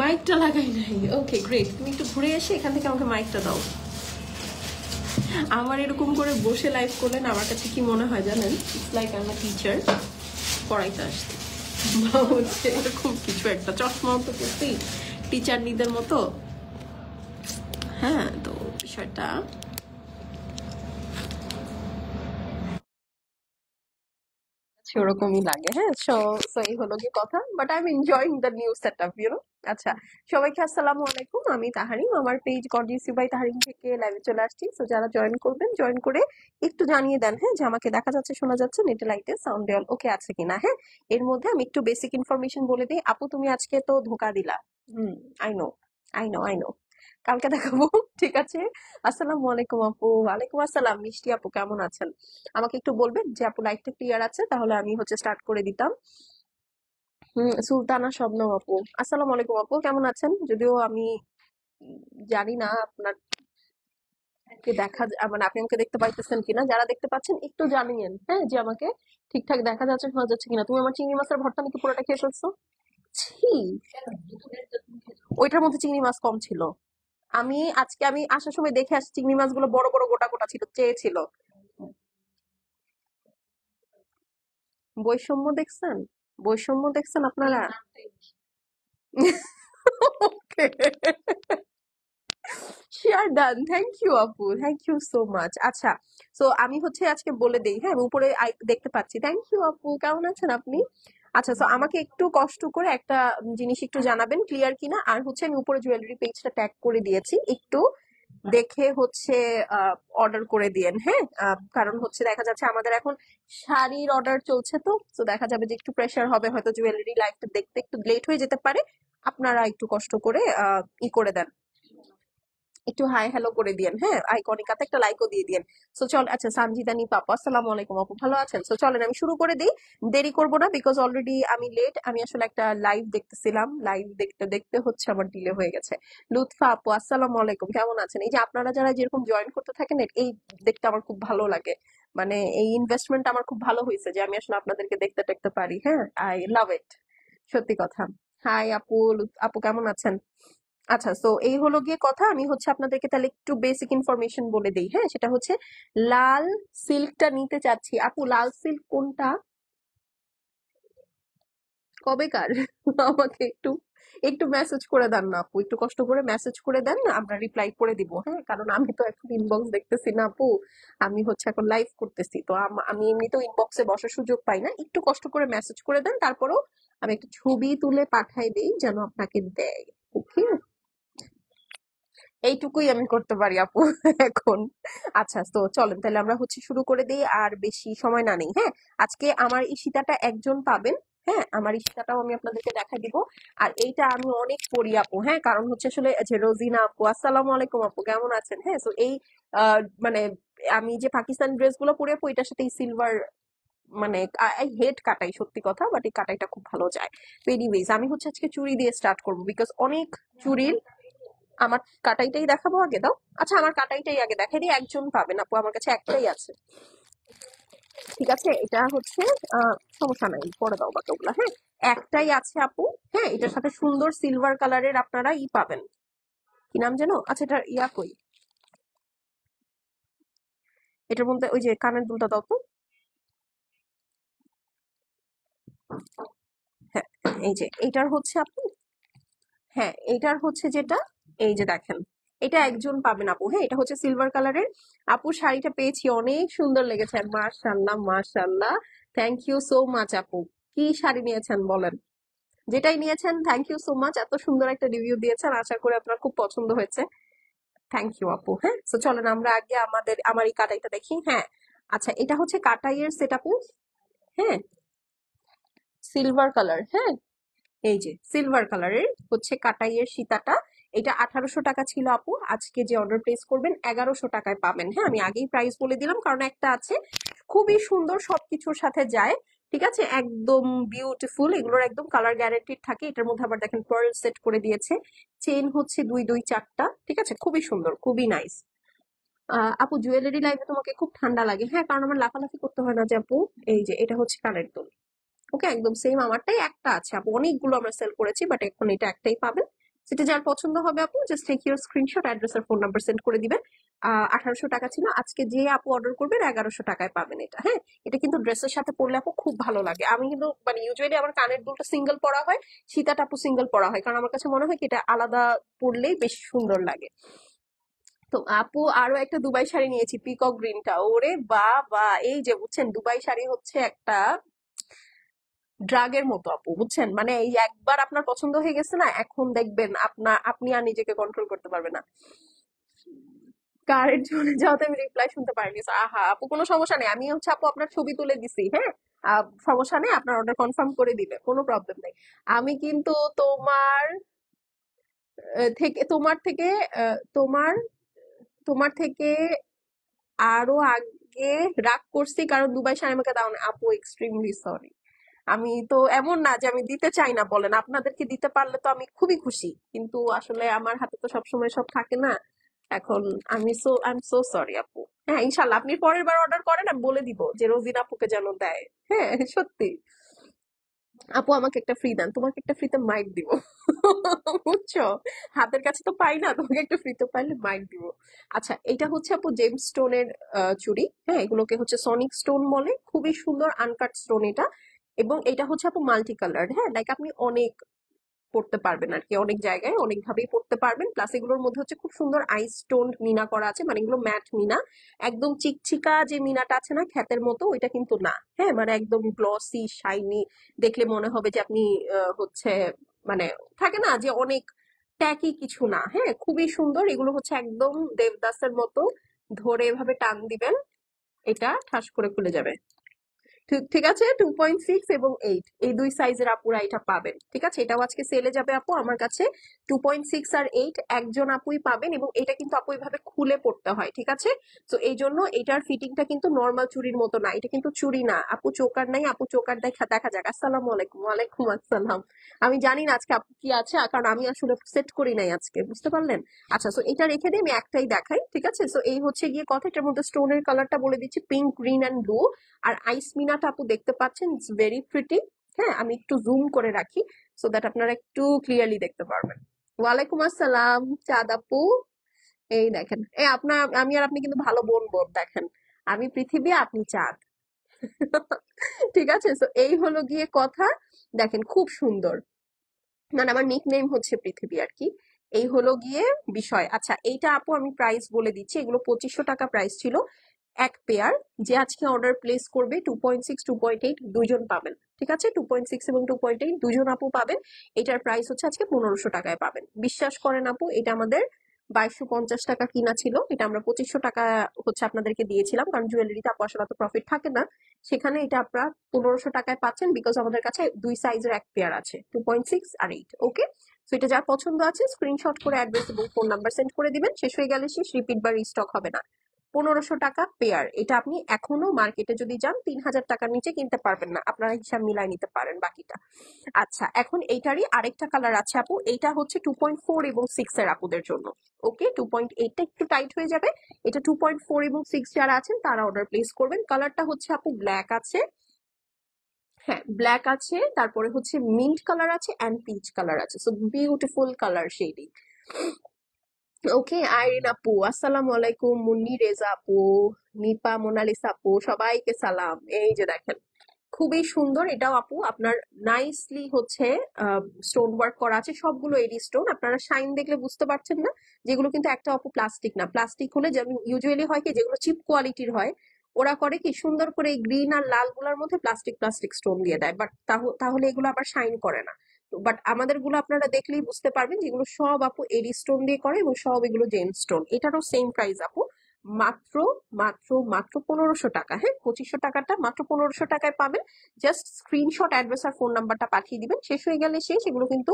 মাইকটা লাগাই নাই ওকে গ্রেট তুমি একটু ঘুরে এসে এখান থেকে আমাকে মাইকটা দাও আমার এরকম করে বসে লাইভ করলেন আমার কাছে কি মনে হয় জানেন ইটস লাইক আমার টিচার পড়াইতে আসতে বা হচ্ছে এরকম কিছু একটা চশমা তো করতেই টিচার নিদের মতো হ্যাঁ তো বিষয়টা সেরকমই লাগে হ্যাঁ সো সো এই হলো কি কথা but I am enjoying the new set up you know আচ্ছা সবাইকে আসসালামু আলাইকুম আমি তাহারিম আমার পেজ গডিসি বাই তাহারিম থেকে লাইভে চলে আসছি সো যারা জয়েন করবেন জয়েন করে একটু জানিয়ে দেন হ্যাঁ যে আমাকে দেখা যাচ্ছে শোনা যাচ্ছে নেটে লাইটে সাউন্ড দেওয়াল ওকে আছে কিনা হ্যাঁ এর মধ্যে আমি একটু বেসিক ইনফরমেশন বলে দিই আপু তুমি আজকে তো ধোকা দিলা হুম I know I know I know কালকে দেখাবো ঠিক আছে আসসালামু আলাইকুম আপু ওয়ালাইকুম আসসালাম মিষ্টি আপু কেমন আছেন আমাকে একটু বলবেন যে আপু লাইটটা ক্লিয়ার আছে তাহলে আমি হচ্ছে স্টার্ট করে দিতাম সুলতানা স্বপ্ন আপু আসসালামু আলাইকুম আপু কেমন আছেন যদিও আমি জানি না আপনার দেখা মানে আপনি আমাকে দেখতে পাইতেছেন কিনা যারা দেখতে পাচ্ছেন একটু জানিয়েন হ্যাঁ যে আমাকে ঠিকঠাক দেখা যাচ্ছে শোনা যাচ্ছে কিনা তুমি আমার চিংড়ি মাছের ভর্তা নাকি পুরোটা খেয়ে ফেলছো ছি ওইটার মধ্যে চিংড়ি মাছ কম ছিল আমি আজকে আমি আসার সময় দেখে আসছি চিংড়ি মাছগুলো বড় বড় গোটা গোটা ছিল চেয়েছিল বৈষম্য দেখছেন বৈষম্য দেখছেন আপনারা শেয়ার ডান থ্যাংক ইউ আপু থ্যাংক ইউ সো মাচ আচ্ছা আমি হচ্ছে আজকে বলে দেই হ্যাঁ উপরে দেখতে পাচ্ছি থ্যাংক ইউ আপু কেমন আছেন আপনি আচ্ছা তো আমাকে একটু কষ্ট করে একটা জিনিস একটু জানাবেন ক্লিয়ার কিনা আর হচ্ছে আমি উপরে জুয়েলারি পেজটা ট্যাগ করে দিয়েছি একটু দেখে হচ্ছে অর্ডার করে দিয়েন হ্যাঁ কারণ হচ্ছে দেখা যাচ্ছে আমাদের এখন শাড়ির অর্ডার চলছে তো তো দেখা যাবে যে একটু প্রেশার হবে হয়তো জুয়েলারি লাইফটা দেখতে একটু লেট হয়ে যেতে পারে আপনারা একটু কষ্ট করে ই করে দেন একটু হাই হ্যালো করে দিয়েন হ্যাঁ আইকনিকাতে একটা লাইকও দিয়ে দিয়েন সো চল আচ্ছা সানজিদা নি পাপা আসসালামু আলাইকুম আপু ভালো আছেন সো চলেন আমি শুরু করে দিই দেরি করব না বিকজ অলরেডি আমি লেট আমি আসলে একটা লাইভ দেখতেছিলাম লাইভ দেখতে দেখতে হচ্ছে আমার ডিলে হয়ে গেছে লুৎফা আপু আসসালামু আলাইকুম কেমন আছেন এই যে আপনারা যারা যেরকম জয়েন করতে থাকেন এই দেখতে আমার খুব ভালো লাগে মানে এই ইনভেস্টমেন্ট আমার খুব ভালো হয়েছে যে আমি আসলে আপনাদেরকে দেখতে দেখতে পারি হ্যাঁ আই লাভ ইট সত্যি কথা হাই আপু আপু কেমন আছেন আচ্ছা সো এই হলো গিয়ে কথা আমি হচ্ছে আপনাদেরকে তাহলে একটু বেসিক ইনফরমেশন বলে দিই হ্যাঁ সেটা হচ্ছে লাল সিল্কটা নিতে চাচ্ছি আপু লাল সিল্ক কোনটা কবেকার আমাকে একটু একটু মেসেজ করে দেন না আপু একটু কষ্ট করে মেসেজ করে দেন না আমরা রিপ্লাই করে দিব হ্যাঁ কারণ আমি তো এখন ইনবক্স দেখতেছি না আপু আমি হচ্ছে এখন লাইভ করতেছি তো আমি এমনিতেও ইনবক্সে বসার সুযোগ পাই না একটু কষ্ট করে মেসেজ করে দেন তারপরও আমি একটা ছবি তুলে পাঠাই দিই যেন আপনাকে দেয় ওকে এইটুকুই আমি করতে পারি আপু এখন আচ্ছা তো চলেন তাহলে আমরা হচ্ছে শুরু করে দিই আর বেশি সময় না নেই হ্যাঁ আজকে আমার ইশিতাটা একজন পাবেন হ্যাঁ আমার ঈশিতাটাও আমি আপনাদেরকে দেখা দিব আর এইটা আমি অনেক পড়ি আপু হ্যাঁ কারণ হচ্ছে আসলে যে রোজিনা আপু আসসালামু আলাইকুম আপু কেমন আছেন হ্যাঁ তো এই মানে আমি যে পাকিস্তান ড্রেস গুলো পরে আপু এটার সাথে সিলভার মানে হেড কাটাই সত্যি কথা বাট এই কাটাইটা খুব ভালো যায় তো এনিওয়েজ আমি হচ্ছে আজকে চুরি দিয়ে স্টার্ট করবো বিকজ অনেক চুরির আমার কাটাইটাই দেখাবো আগে দাও আচ্ছা আমার কাটাইটাই আগে দেখাই দিই একজন পাবেন আপু আমার কাছে একটাই আছে ঠিক আছে এটা হচ্ছে সমস্যা নাই পরে দাও বা কেউগুলা হ্যাঁ একটাই আছে আপু হ্যাঁ এটার সাথে সুন্দর সিলভার কালারের আপনারা ই পাবেন কি নাম যেন আচ্ছা এটা ইয়া কই এটার মধ্যে ওই যে কানের দুলটা দাও তো হ্যাঁ এই যে এটার হচ্ছে আপু হ্যাঁ এটার হচ্ছে যেটা এই যে দেখেন এটা একজন পাবেন আপু হ্যাঁ এটা হচ্ছে সিলভার কালারের আপু শাড়িটা পেয়েছি অনেক সুন্দর লেগেছে মার্শাল্লাহ মার্শাল্লাহ থ্যাংক ইউ সো মাচ আপু কি শাড়ি নিয়েছেন বলেন যেটাই নিয়েছেন থ্যাংক ইউ সো মাচ এত সুন্দর একটা রিভিউ দিয়েছেন আশা করি আপনার খুব পছন্দ হয়েছে থ্যাংক ইউ আপু হ্যাঁ তো চলেন আমরা আগে আমাদের আমার এই কাটাইটা দেখি হ্যাঁ আচ্ছা এটা হচ্ছে কাটাইয়ের সেট আপু হ্যাঁ সিলভার কালার হ্যাঁ এই যে সিলভার কালারের হচ্ছে কাটাইয়ের সীতাটা এটা আঠারোশো টাকা ছিল আপু আজকে যে অর্ডার প্লেস করবেন এগারোশো টাকায় পাবেন হ্যাঁ আমি আগেই প্রাইস বলে দিলাম কারণ একটা আছে খুবই সুন্দর সবকিছুর সাথে যায় ঠিক আছে একদম বিউটিফুল এগুলোর একদম কালার গ্যারান্টিড থাকে এটার মধ্যে আবার দেখেন পার্ল সেট করে দিয়েছে চেন হচ্ছে দুই দুই চারটা ঠিক আছে খুবই সুন্দর খুবই নাইস আপু জুয়েলারি লাইফে তোমাকে খুব ঠান্ডা লাগে হ্যাঁ কারণ আমার লাফালাফি করতে হয় না যে আপু এই যে এটা হচ্ছে কানের দোল ওকে একদম সেম আমারটাই একটা আছে আপু অনেকগুলো আমরা সেল করেছি বাট এখন এটা একটাই পাবেন সেটা যার পছন্দ হবে আপু just take your screenshot address আর ফোন নাম্বার সেন্ড করে দিবেন আঠারোশো টাকা ছিল আজকে যে আপু অর্ডার করবেন এগারোশো টাকায় পাবেন এটা হ্যাঁ এটা কিন্তু ড্রেসের সাথে পরলে আপু খুব ভালো লাগে আমি কিন্তু মানে ইউজুয়ালি আমার কানের দুলটা সিঙ্গেল পরা হয় সীতা আপু সিঙ্গেল পরা হয় কারণ আমার কাছে মনে হয় কি এটা আলাদা পরলেই বেশ সুন্দর লাগে তো আপু আরো একটা দুবাই শাড়ি নিয়েছি পিকক গ্রিনটা ওরে বা বা এই যে বুঝছেন দুবাই শাড়ি হচ্ছে একটা ড্রাগের মতো আপু বুঝছেন মানে এই একবার আপনার পছন্দ হয়ে গেছে না এখন দেখবেন আপনার আপনি আর নিজেকে কন্ট্রোল করতে পারবেন না কারেন্ট চলে যাওয়াতে আমি রিপ্লাই শুনতে পারিনি আহা আপু কোনো সমস্যা নেই আমি হচ্ছে আপু আপনার ছবি তুলে দিছি হ্যাঁ সমস্যা নেই আপনার অর্ডার কনফার্ম করে দিবে কোনো প্রবলেম নেই আমি কিন্তু তোমার থেকে তোমার থেকে তোমার তোমার থেকে আরো আগে রাগ করছি কারণ দুবাই সাহেব আমাকে দাও না আপু এক্সট্রিমলি সরি আমি তো এমন না যে আমি দিতে চাই না বলেন আপনাদেরকে দিতে পারলে তো আমি খুবই খুশি কিন্তু আসলে আমার হাতে তো সবসময় সব থাকে না এখন আমি so I am so sorry আপু হ্যাঁ ইনশাল্লাহ আপনি পরের বার অর্ডার করেন আমি বলে দিব যে রোজিন আপুকে যেন দেয় হ্যাঁ সত্যি আপু আমাকে একটা ফ্রি দেন তোমাকে একটা ফ্রিতে মাইক দিব বুঝছো হাতের কাছে তো পাই না তোমাকে একটা ফ্রিতে পাইলে মাইক দিব আচ্ছা এটা হচ্ছে আপু জেমস স্টোনের চুড়ি হ্যাঁ এগুলোকে হচ্ছে সনিক স্টোন বলে খুবই সুন্দর আনকাট স্টোন এটা এবং এটা হচ্ছে আপু মাল্টি কালার হ্যাঁ লাইক আপনি অনেক পড়তে পারবেন আর কি অনেক জায়গায় অনেকভাবেই পড়তে পারবেন প্লাস এগুলোর মধ্যে হচ্ছে খুব সুন্দর আইস স্টোন মিনা করা আছে মানে এগুলো ম্যাট মিনা একদম চিকচিকা যে মিনাটা আছে না খ্যাতের মতো ওইটা কিন্তু না হ্যাঁ মানে একদম গ্লসি শাইনি দেখলে মনে হবে যে আপনি হচ্ছে মানে থাকে না যে অনেক ট্যাকি কিছু না হ্যাঁ খুবই সুন্দর এগুলো হচ্ছে একদম দেবদাসের মতো ধরে এভাবে টান দিবেন এটা ঠাস করে খুলে যাবে ঠিক আছে টু পয়েন্ট সিক্স এবং এইট এই দুই সাইজের আপুরা এটা পাবেন ঠিক আছে এটাও আজকে সেলে যাবে আপু আমার কাছে টু পয়েন্ট সিক্স আর এইট একজন আপুই পাবেন এবং এটা কিন্তু আপু এইভাবে খুলে পড়তে হয় ঠিক আছে তো এই জন্য এটার ফিটিংটা কিন্তু নর্মাল চুরির মতো না এটা কিন্তু চুরি না আপু চোকার নাই আপু চোকার দেখা দেখা যাক আসসালাম আলাইকুম ওয়ালাইকুম আসসালাম আমি জানি না আজকে আপু কি আছে কারণ আমি আসলে সেট করি নাই আজকে বুঝতে পারলেন আচ্ছা তো এটা রেখে দিই আমি একটাই দেখাই ঠিক আছে তো এই হচ্ছে গিয়ে কথা এটার মধ্যে স্টোনের কালারটা বলে দিচ্ছি পিঙ্ক গ্রিন অ্যান্ড ব্লু আর আইসমিনা রেটিনাটা আপু দেখতে পাচ্ছেন ইটস ভেরি প্রিটি হ্যাঁ আমি একটু জুম করে রাখি সো দ্যাট আপনারা একটু ক্লিয়ারলি দেখতে পারবেন ওয়ালাইকুম আসসালাম চাঁদ আপু এই দেখেন এই আপনার আমি আর আপনি কিন্তু ভালো বোন বোন দেখেন আমি পৃথিবী আপনি চাঁদ ঠিক আছে সো এই হলো গিয়ে কথা দেখেন খুব সুন্দর মানে আমার নিক নেম হচ্ছে পৃথিবী আর কি এই হলো গিয়ে বিষয় আচ্ছা এইটা আপু আমি প্রাইস বলে দিচ্ছি এগুলো পঁচিশশো টাকা প্রাইস ছিল এক পেয়ার যে আজকে অর্ডার প্লেস করবে two point six two point eight দুজন পাবেন ঠিক আছে টু পয়েন্ট সিক্স এবং টু পয়েন্ট এইট দুজন আপু পাবেন এটার প্রাইস হচ্ছে আজকে পনেরোশো টাকায় পাবেন বিশ্বাস করেন আপু এটা আমাদের বাইশশো পঞ্চাশ টাকা কিনা ছিল এটা আমরা পঁচিশশো টাকা হচ্ছে আপনাদেরকে দিয়েছিলাম কারণ জুয়েলারিতে আপু আসলে অত প্রফিট থাকে না সেখানে এটা আপনারা পনেরোশো টাকায় পাচ্ছেন বিকজ আমাদের কাছে দুই সাইজের এক পেয়ার আছে টু পয়েন্ট সিক্স আর এইট ওকে তো এটা যার পছন্দ আছে স্ক্রিনশট করে অ্যাড্রেস এবং ফোন নাম্বার সেন্ড করে দিবেন শেষ হয়ে গেলে শেষ রিপিট বা রিস্টক হবে না পনেরোশো টাকা পেয়ার এটা আপনি এখনো মার্কেটে যদি যান তিন হাজার টাকার নিচে কিনতে পারবেন না আপনারা হিসাব মিলাই নিতে পারেন বাকিটা আচ্ছা এখন এইটারই আরেকটা কালার আছে আপু এইটা হচ্ছে টু পয়েন্ট ফোর এবং সিক্স এর আপুদের জন্য ওকে টু পয়েন্ট এইটটা একটু টাইট হয়ে যাবে এটা টু পয়েন্ট ফোর এবং সিক্স যারা আছেন তারা অর্ডার প্লেস করবেন কালারটা হচ্ছে আপু ব্ল্যাক আছে হ্যাঁ ব্ল্যাক আছে তারপরে হচ্ছে মিন্ট কালার আছে অ্যান্ড পিচ কালার আছে so beautiful colour shading okay Irene আপু আসসালামু আলাইকুম মুন্নি রেজা আপু নিপা মোনালিসা আপু সবাইকে সালাম এই যে দেখেন খুবই সুন্দর এটাও আপু আপনার নাইসলি হচ্ছে স্টোন ওয়ার্ক করা আছে সবগুলো এডি স্টোন আপনারা শাইন দেখলে বুঝতে পারছেন না যেগুলো কিন্তু একটা আপু প্লাস্টিক না প্লাস্টিক হলে যেমন ইউজুয়ালি হয় কি যেগুলো চিপ কোয়ালিটির হয় ওরা করে কি সুন্দর করে এই গ্রিন আর গুলার মধ্যে প্লাস্টিক প্লাস্টিক স্টোন দিয়ে দেয় বাট তাহলে এগুলো আবার শাইন করে না বাট আমাদের গুলো আপনারা দেখলেই বুঝতে পারবেন যেগুলো সব আপু এডি স্টোন দিয়ে করে এবং সব এগুলো জেম স্টোন এটারও সেম প্রাইস আপু মাত্র মাত্র মাত্র পনেরোশো টাকা হ্যাঁ পঁচিশশো টাকাটা মাত্র পনেরোশো টাকায় পাবেন জাস্ট স্ক্রিনশট অ্যাড্রেস আর ফোন নাম্বারটা পাঠিয়ে দিবেন শেষ হয়ে গেলে শেষ এগুলো কিন্তু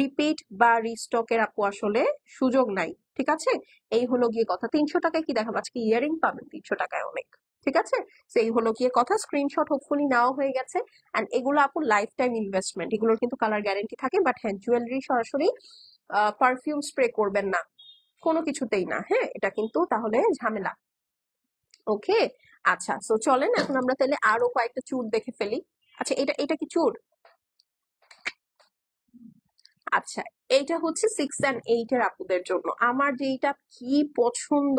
রিপিট বা রিস্টকের আপু আসলে সুযোগ নাই ঠিক আছে এই হলো গিয়ে কথা তিনশো টাকায় কি দেখাবো আজকে ইয়ারিং পাবেন তিনশো টাকায় অনেক ঠিক আছে সেই হলো গিয়ে কথা স্ক্রিনশট হোপফুলি নেওয়া হয়ে গেছে অ্যান্ড এগুলো আপু লাইফ টাইম ইনভেস্টমেন্ট এগুলোর কিন্তু কালার গ্যারেন্টি থাকে বাট হ্যাঁ জুয়েলারি সরাসরি পারফিউম স্প্রে করবেন না কোনো কিছুতেই না হ্যাঁ এটা কিন্তু তাহলে ঝামেলা ওকে আচ্ছা সো চলেন এখন আমরা তাহলে আরো কয়েকটা চুর দেখে ফেলি আচ্ছা এটা এটা কি চুর আচ্ছা এইটা হচ্ছে সিক্স অ্যান্ড এইট এর আপুদের জন্য আমার যে এটা কি পছন্দ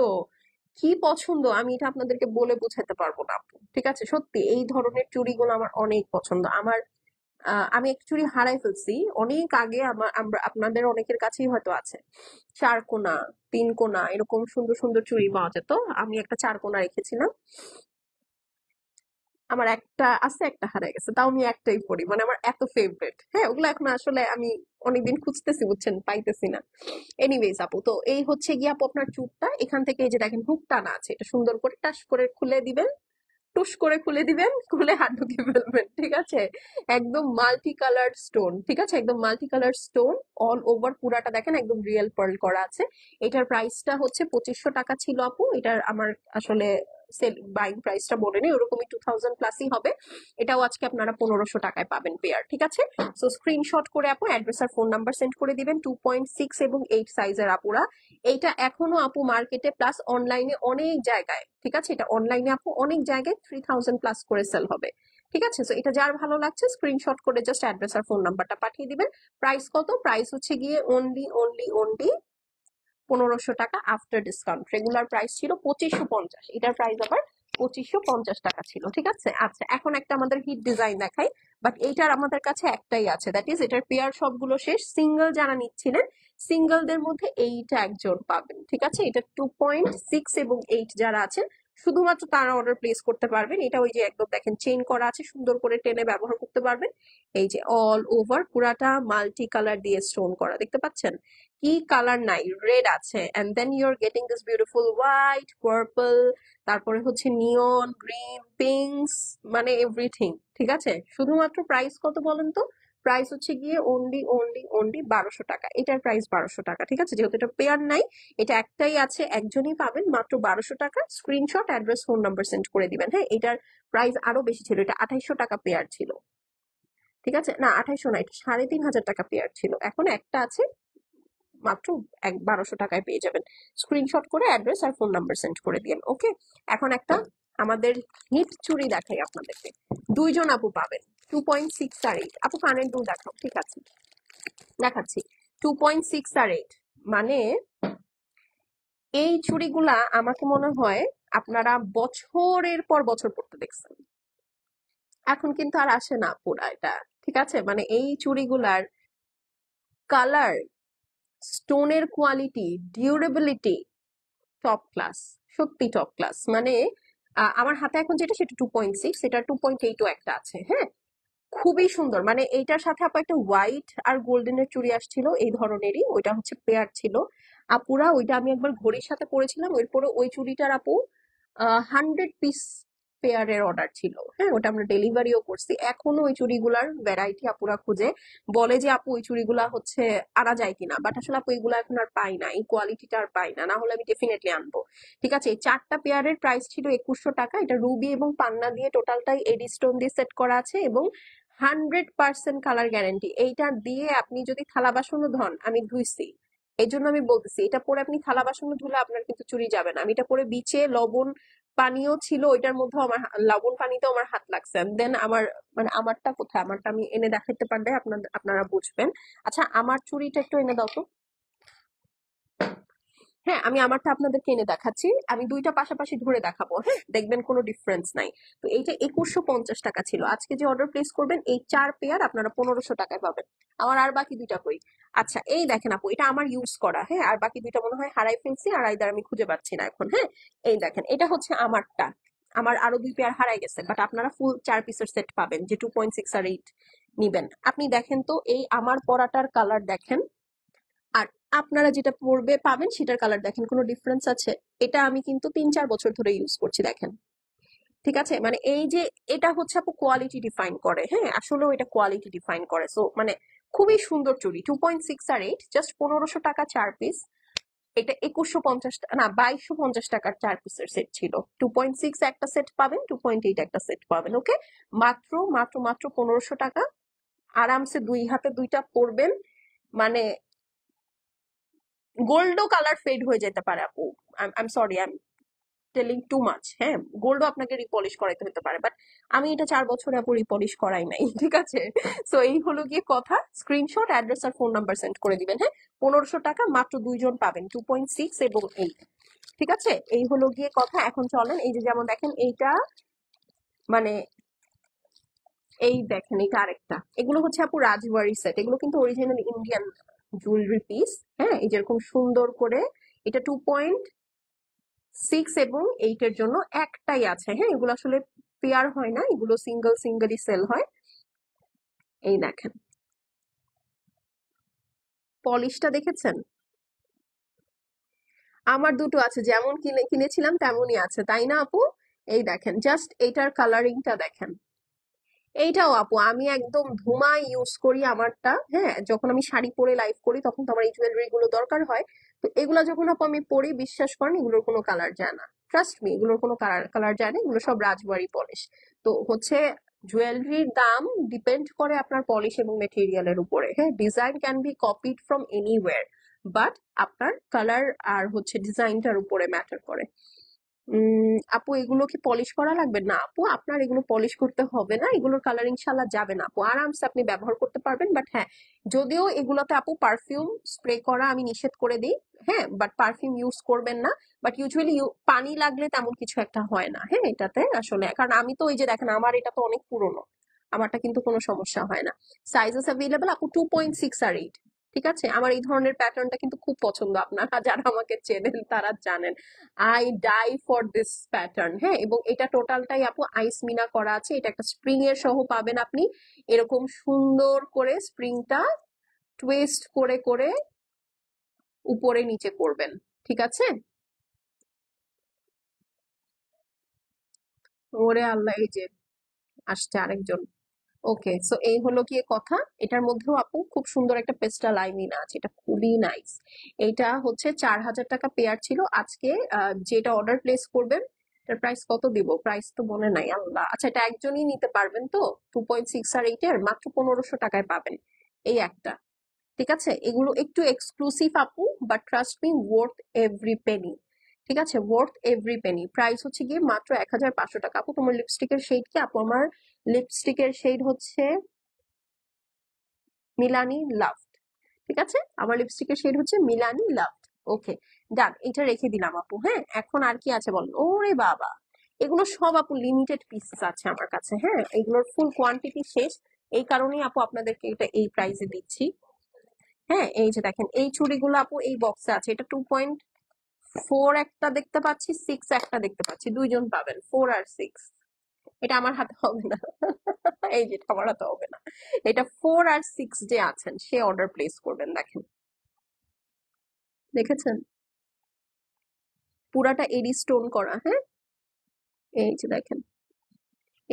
কি পছন্দ আমি এটা আপনাদেরকে বলে বোঝাতে পারবো না ঠিক আছে সত্যি এই ধরনের চুরিগুলো আমার অনেক পছন্দ আমার আমি এক চুরি হারাই ফেলছি অনেক আগে আমার আমরা আপনাদের অনেকের কাছেই হয়তো আছে চার কোনা তিন কোনা এরকম সুন্দর সুন্দর চুরি পাওয়া যেত আমি একটা চার কোনা রেখেছিলাম আমার একটা আছে একটা হারা গেছে তাও আমি একটাই পড়ি মানে আমার এত ফেভারিট হ্যাঁ ওগুলো এখন আসলে আমি অনেকদিন খুঁজতেছি বুঝছেন পাইতেছি না এনিওয়েজ আপু তো এই হচ্ছে গিয়ে আপু আপনার চুপটা এখান থেকে এই যে দেখেন হুক টানা আছে এটা সুন্দর করে টাস করে খুলে দিবেন টুস করে খুলে দিবেন খুলে হাত ঢুকে ফেলবেন ঠিক আছে একদম মাল্টি কালার স্টোন ঠিক আছে একদম multi colour stone all over পুরাটা দেখেন একদম রিয়েল পার্ল করা আছে এটার প্রাইসটা হচ্ছে পঁচিশশো টাকা ছিল আপু এটার আমার আসলে সেল বাইং প্রাইসটা বলে নেই ওরকমই টু থাউজেন্ড প্লাসই হবে এটাও আজকে আপনারা পনেরোশো টাকায় পাবেন পেয়ার ঠিক আছে সো স্ক্রিনশট করে আপু অ্যাড্রেস আর ফোন নাম্বার সেন্ড করে দিবেন টু পয়েন্ট সিক্স এবং এইট সাইজের আপুরা এইটা এখনো আপু মার্কেটে প্লাস অনলাইনে অনেক জায়গায় ঠিক আছে এটা অনলাইনে আপু অনেক জায়গায় থ্রি থাউজেন্ড প্লাস করে সেল হবে ঠিক আছে সো এটা যার ভালো লাগছে স্ক্রিনশট করে জাস্ট অ্যাড্রেস আর ফোন নাম্বারটা পাঠিয়ে দিবেন প্রাইস কত প্রাইস হচ্ছে গিয়ে অনলি অনলি অনলি পনেরোশো টাকা আফটার ডিসকাউন্ট রেগুলার প্রাইস ছিল পঁচিশশো পঞ্চাশ এটার প্রাইস আবার পঁচিশশো পঞ্চাশ টাকা ছিল ঠিক আছে আচ্ছা এখন একটা আমাদের হিট ডিজাইন দেখাই বাট এইটার আমাদের কাছে একটাই আছে দ্যাট ইজ এটার পেয়ার সবগুলো শেষ সিঙ্গেল যারা নিচ্ছিলেন সিঙ্গেলদের মধ্যে এইটা একজন পাবেন ঠিক আছে এটা টু পয়েন্ট সিক্স এবং এইট যারা আছেন শুধুমাত্র তারা অর্ডার প্লেস করতে পারবেন এটা ওই যে একদম দেখেন চেন করা আছে সুন্দর করে টেনে ব্যবহার করতে পারবেন এই যে অল ওভার পুরাটা মাল্টি কালার দিয়ে স্টোন করা দেখতে পাচ্ছেন কি কালার নাই রেড আছে and then you are getting this beautiful white purple তারপরে হচ্ছে নিয়ন গ্রিন পিঙ্কস মানে এভরিথিং ঠিক আছে শুধুমাত্র প্রাইস কত বলেন তো প্রাইস হচ্ছে গিয়ে ওনলি অনলি ওনলি বারোশো টাকা এটার প্রাইস বারোশো টাকা ঠিক আছে যেহেতু এটা পেয়ার নাই এটা একটাই আছে একজনই পাবেন মাত্র বারোশো টাকা screenshot address phone number send করে দিবেন হ্যাঁ এটার প্রাইস আরো বেশি ছিল এটা আঠাইশো টাকা পেয়ার ছিল ঠিক আছে না আঠাইশো না এটা সাড়ে তিন হাজার টাকা পেয়ার ছিল এখন একটা আছে মাত্র এক বারোশো টাকায় পেয়ে যাবেন স্ক্রিনশট করে অ্যাড্রেস আর ফোন নাম্বার সেন্ড করে দিন ওকে এখন একটা আমাদের হিট চুরি দেখাই আপনাদেরকে দুইজন আপু পাবেন টু পয়েন্ট সিক্স আর এইট আপু কানের দু দেখাও ঠিক আছে দেখাচ্ছি টু পয়েন্ট সিক্স আর এইট মানে এই চুরিগুলা আমাকে মনে হয় আপনারা বছরের পর বছর পড়তে দেখছেন এখন কিন্তু আর আসে না পুরা এটা ঠিক আছে মানে এই চুড়িগুলার কালার স্টোনের কোয়ালিটি ডিউরেবিলিটি টপ ক্লাস সত্যি টপ ক্লাস মানে আমার হাতে এখন যেটা সেটা টু পয়েন্ট সিক্স এটা টু পয়েন্ট এইটও একটা আছে হ্যাঁ খুবই সুন্দর মানে এইটার সাথে আপু একটা হোয়াইট আর গোল্ডেনের চুড়ি আসছিল এই ধরনেরই ওইটা হচ্ছে পেয়ার ছিল আপুরা ওইটা আমি একবার ঘড়ির সাথে পরেছিলাম এরপরে ওই চুড়িটার আপু হান্ড্রেড পিস পেয়ারের অর্ডার ছিল হ্যাঁ ওটা আমরা ডেলিভারিও করছি এখনো ওই চুড়িগুলার ভ্যারাইটি আপুরা খুঁজে বলে যে আপু ওই চুড়িগুলা হচ্ছে আনা যায় কিনা বাট আসলে আপু এইগুলা এখন আর পাই না এই কোয়ালিটিটা আর পাই না না হলে আমি ডেফিনেটলি আনবো ঠিক আছে এই চারটা পেয়ারের প্রাইস ছিল একুশশো টাকা এটা রুবি এবং পান্না দিয়ে টোটালটাই এডি স্টোন দিয়ে সেট করা আছে এবং হান্ড্রেড পার্সেন্ট কালার গ্যারান্টি এইটা দিয়ে আপনি যদি থালা বাসনও ধন আমি ধুইছি এই জন্য আমি বলতেছি এটা পরে আপনি থালা বাসন ধুলে আপনার কিন্তু চুরি যাবে না আমি এটা পরে বিচে লবণ পানিও ছিল ওইটার মধ্যে আমার লবণ পানিতে আমার হাত লাগছে দেন আমার মানে আমারটা কোথায় আমারটা আমি এনে দেখাতে পারলে আপনার আপনারা বুঝবেন আচ্ছা আমার চুরিটা একটু এনে দাও তো হ্যাঁ আমি আমারটা আপনাদেরকে এনে দেখাচ্ছি আমি দুইটা পাশাপাশি ধরে দেখাবো হ্যাঁ দেখবেন কোনো ডিফারেন্স নাই তো এইটা একুশশো পঞ্চাশ টাকা ছিল আজকে যে অর্ডার প্লেস করবেন এই চার পেয়ার আপনারা পনেরোশো টাকায় পাবেন আমার আর বাকি দুইটা কই আচ্ছা এই দেখেন আপু এটা আমার ইউজ করা হ্যাঁ আর বাকি দুইটা মনে হয় হারাই ফেলছি আর আইদার আমি খুঁজে পাচ্ছি না এখন হ্যাঁ এই দেখেন এটা হচ্ছে আমারটা আমার আরো দুই পেয়ার হারাই গেছে বাট আপনারা ফুল চার পিসের সেট পাবেন যে টু পয়েন্ট সিক্স আর এইট নিবেন আপনি দেখেন তো এই আমার পরাটার কালার দেখেন আর আপনারা যেটা পরবে পাবেন সেটার কালার দেখেন কোনো ডিফারেন্স আছে এটা আমি কিন্তু তিন চার বছর ধরে ইউজ করছি দেখেন ঠিক আছে মানে এই যে এটা হচ্ছে আপু কোয়ালিটি ডিফাইন করে হ্যাঁ আসলেও এটা কোয়ালিটি ডিফাইন করে সো মানে খুবই সুন্দর চুড়ি টু পয়েন্ট সিক্স আর এইট জাস্ট পনেরোশো টাকা চার পিস এটা একুশশো পঞ্চাশ না বাইশশো পঞ্চাশ টাকার চার পিসের সেট ছিল টু পয়েন্ট সিক্স একটা সেট পাবেন টু পয়েন্ট এইট একটা সেট পাবেন ওকে মাত্র মাত্র মাত্র পনেরোশো টাকা আরামসে দুই হাতে দুইটা পরবেন মানে গোল্ডও কালার ফেড হয়ে যেতে পারে আপু I sorry I telling too much হ্যাঁ গোল্ডও আপনাকে রিপলিশ করাইতে হতে পারে বাট আমি এটা চার বছর আপু রিপলিশ করাই নাই ঠিক আছে সো এই হলো গিয়ে কথা স্ক্রিনশট অ্যাড্রেস আর ফোন নাম্বার সেন্ড করে দিবেন হ্যাঁ পনেরোশো টাকা মাত্র দুইজন পাবেন টু পয়েন্ট সিক্স এবং এইট ঠিক আছে এই হলো গিয়ে কথা এখন চলেন এই যে যেমন দেখেন এইটা মানে এই দেখেন এটা আরেকটা এগুলো হচ্ছে আপু রাজবাড়ি সেট এগুলো কিন্তু অরিজিনাল ইন্ডিয়ান জুয়েলারি পিস হ্যাঁ এই যেরকম সুন্দর করে এটা টু পয়েন্ট সিক্স এবং এইটের জন্য একটাই আছে হ্যাঁ এগুলো আসলে পেয়ার হয় না এগুলো সিঙ্গেল সিঙ্গেলই সেল হয় এই দেখেন পলিশটা দেখেছেন আমার দুটো আছে যেমন কিনে কিনেছিলাম তেমনই আছে তাই না আপু এই দেখেন জাস্ট এটার কালারিংটা দেখেন এইটাও আপু আমি একদম ধুমা ইউজ করি আমারটা হ্যাঁ যখন আমি শাড়ি পরে লাইভ করি তখন তো আমার এই জুয়েলারি গুলো দরকার হয় তো এগুলো যখন আপু আমি পরি বিশ্বাস করেন এগুলোর কোনো কালার যায় না ট্রাস্ট মি এগুলোর কোনো কালার কালার যায় না এগুলো সব রাজবাড়ি পলিশ তো হচ্ছে জুয়েলারির দাম ডিপেন্ড করে আপনার পলিশ এবং মেটেরিয়ালের উপরে হ্যাঁ design can be copied from anyway but আপনার কালার আর হচ্ছে ডিজাইনটার উপরে ম্যাটার করে আপু এগুলো কি পলিশ করা লাগবে না আপু আপনার এগুলো পলিশ করতে হবে না এগুলোর কালারিং শালা যাবে না আপু আরামসে আপনি ব্যবহার করতে পারবেন বাট হ্যাঁ যদিও এগুলোতে আপু পারফিউম স্প্রে করা আমি নিষেধ করে দিই হ্যাঁ বাট পারফিউম ইউজ করবেন না বাট ইউজুয়ালি পানি লাগলে তেমন কিছু একটা হয় না হ্যাঁ এটাতে আসলে কারণ আমি তো ওই যে দেখেন আমার এটা তো অনেক পুরনো আমারটা কিন্তু কোনো সমস্যা হয় না সাইজেস অ্যাভেলেবেল আপু টু পয়েন্ট সিক্স আর এইট ঠিক আছে আমার এই ধরনের প্যাটার্নটা কিন্তু খুব পছন্দ আপনারা যারা আমাকে চেনেন তারা জানেন I die for this pattern হ্যাঁ এবং এটা টোটালটাই আপু আইস মিনা করা আছে এটা একটা স্প্রিং এর সহ পাবেন আপনি এরকম সুন্দর করে স্প্রিংটা টুয়েস্ট করে করে উপরে নিচে করবেন ঠিক আছে ওরে আল্লাহ এই যে আসছে আরেকজন ওকে সো এই হলো গিয়ে কথা এটার মধ্যেও আপু খুব সুন্দর একটা পেস্টাল লাইনিনা আছে এটা খুবই নাইস এটা হচ্ছে চার হাজার টাকা পেয়ার ছিল আজকে যেটা অর্ডার প্লেস করবেন এটার প্রাইস কত দিব প্রাইস তো মনে নাই আল্লাহ আচ্ছা এটা একজনই নিতে পারবেন তো টু পয়েন্ট সিক্স আর এইটের মাত্র পনেরোশো টাকায় পাবেন এই একটা ঠিক আছে এগুলো একটু এক্সক্লুসিভ আপু but trust me worth every penny ঠিক আছে ওয়ার্থ এভরি পেনি প্রাইস হচ্ছে গিয়ে মাত্র এক হাজার পাঁচশো টাকা আপু তোমার লিপস্টিকের শেড কি আপু আমার লিপস্টিকের শেড হচ্ছে মিলানি লাভ ঠিক আছে আমার লিপস্টিকের শেড হচ্ছে মিলানি লাভ ওকে ডান এটা রেখে দিলাম আপু হ্যাঁ এখন আর কি আছে বলেন ওরে বাবা এগুলো সব আপু লিমিটেড পিসেস আছে আমার কাছে হ্যাঁ এগুলোর ফুল কোয়ান্টিটি শেষ এই কারণেই আপু আপনাদেরকে এটা এই প্রাইসে দিচ্ছি হ্যাঁ এই যে দেখেন এই চুড়িগুলো আপু এই বক্সে আছে এটা টু পয়েন্ট ফোর একটা দেখতে পাচ্ছি সিক্স একটা দেখতে পাচ্ছি দুইজন পাবেন ফোর আর সিক্স এটা আমার হাতে হবে না এই যেটা আমার হাতে হবে না এটা ফোর আর সিক্স ডে আছেন সে অর্ডার প্লেস করবেন দেখেন দেখেছেন পুরাটা এডি স্টোন করা হ্যাঁ এই যে দেখেন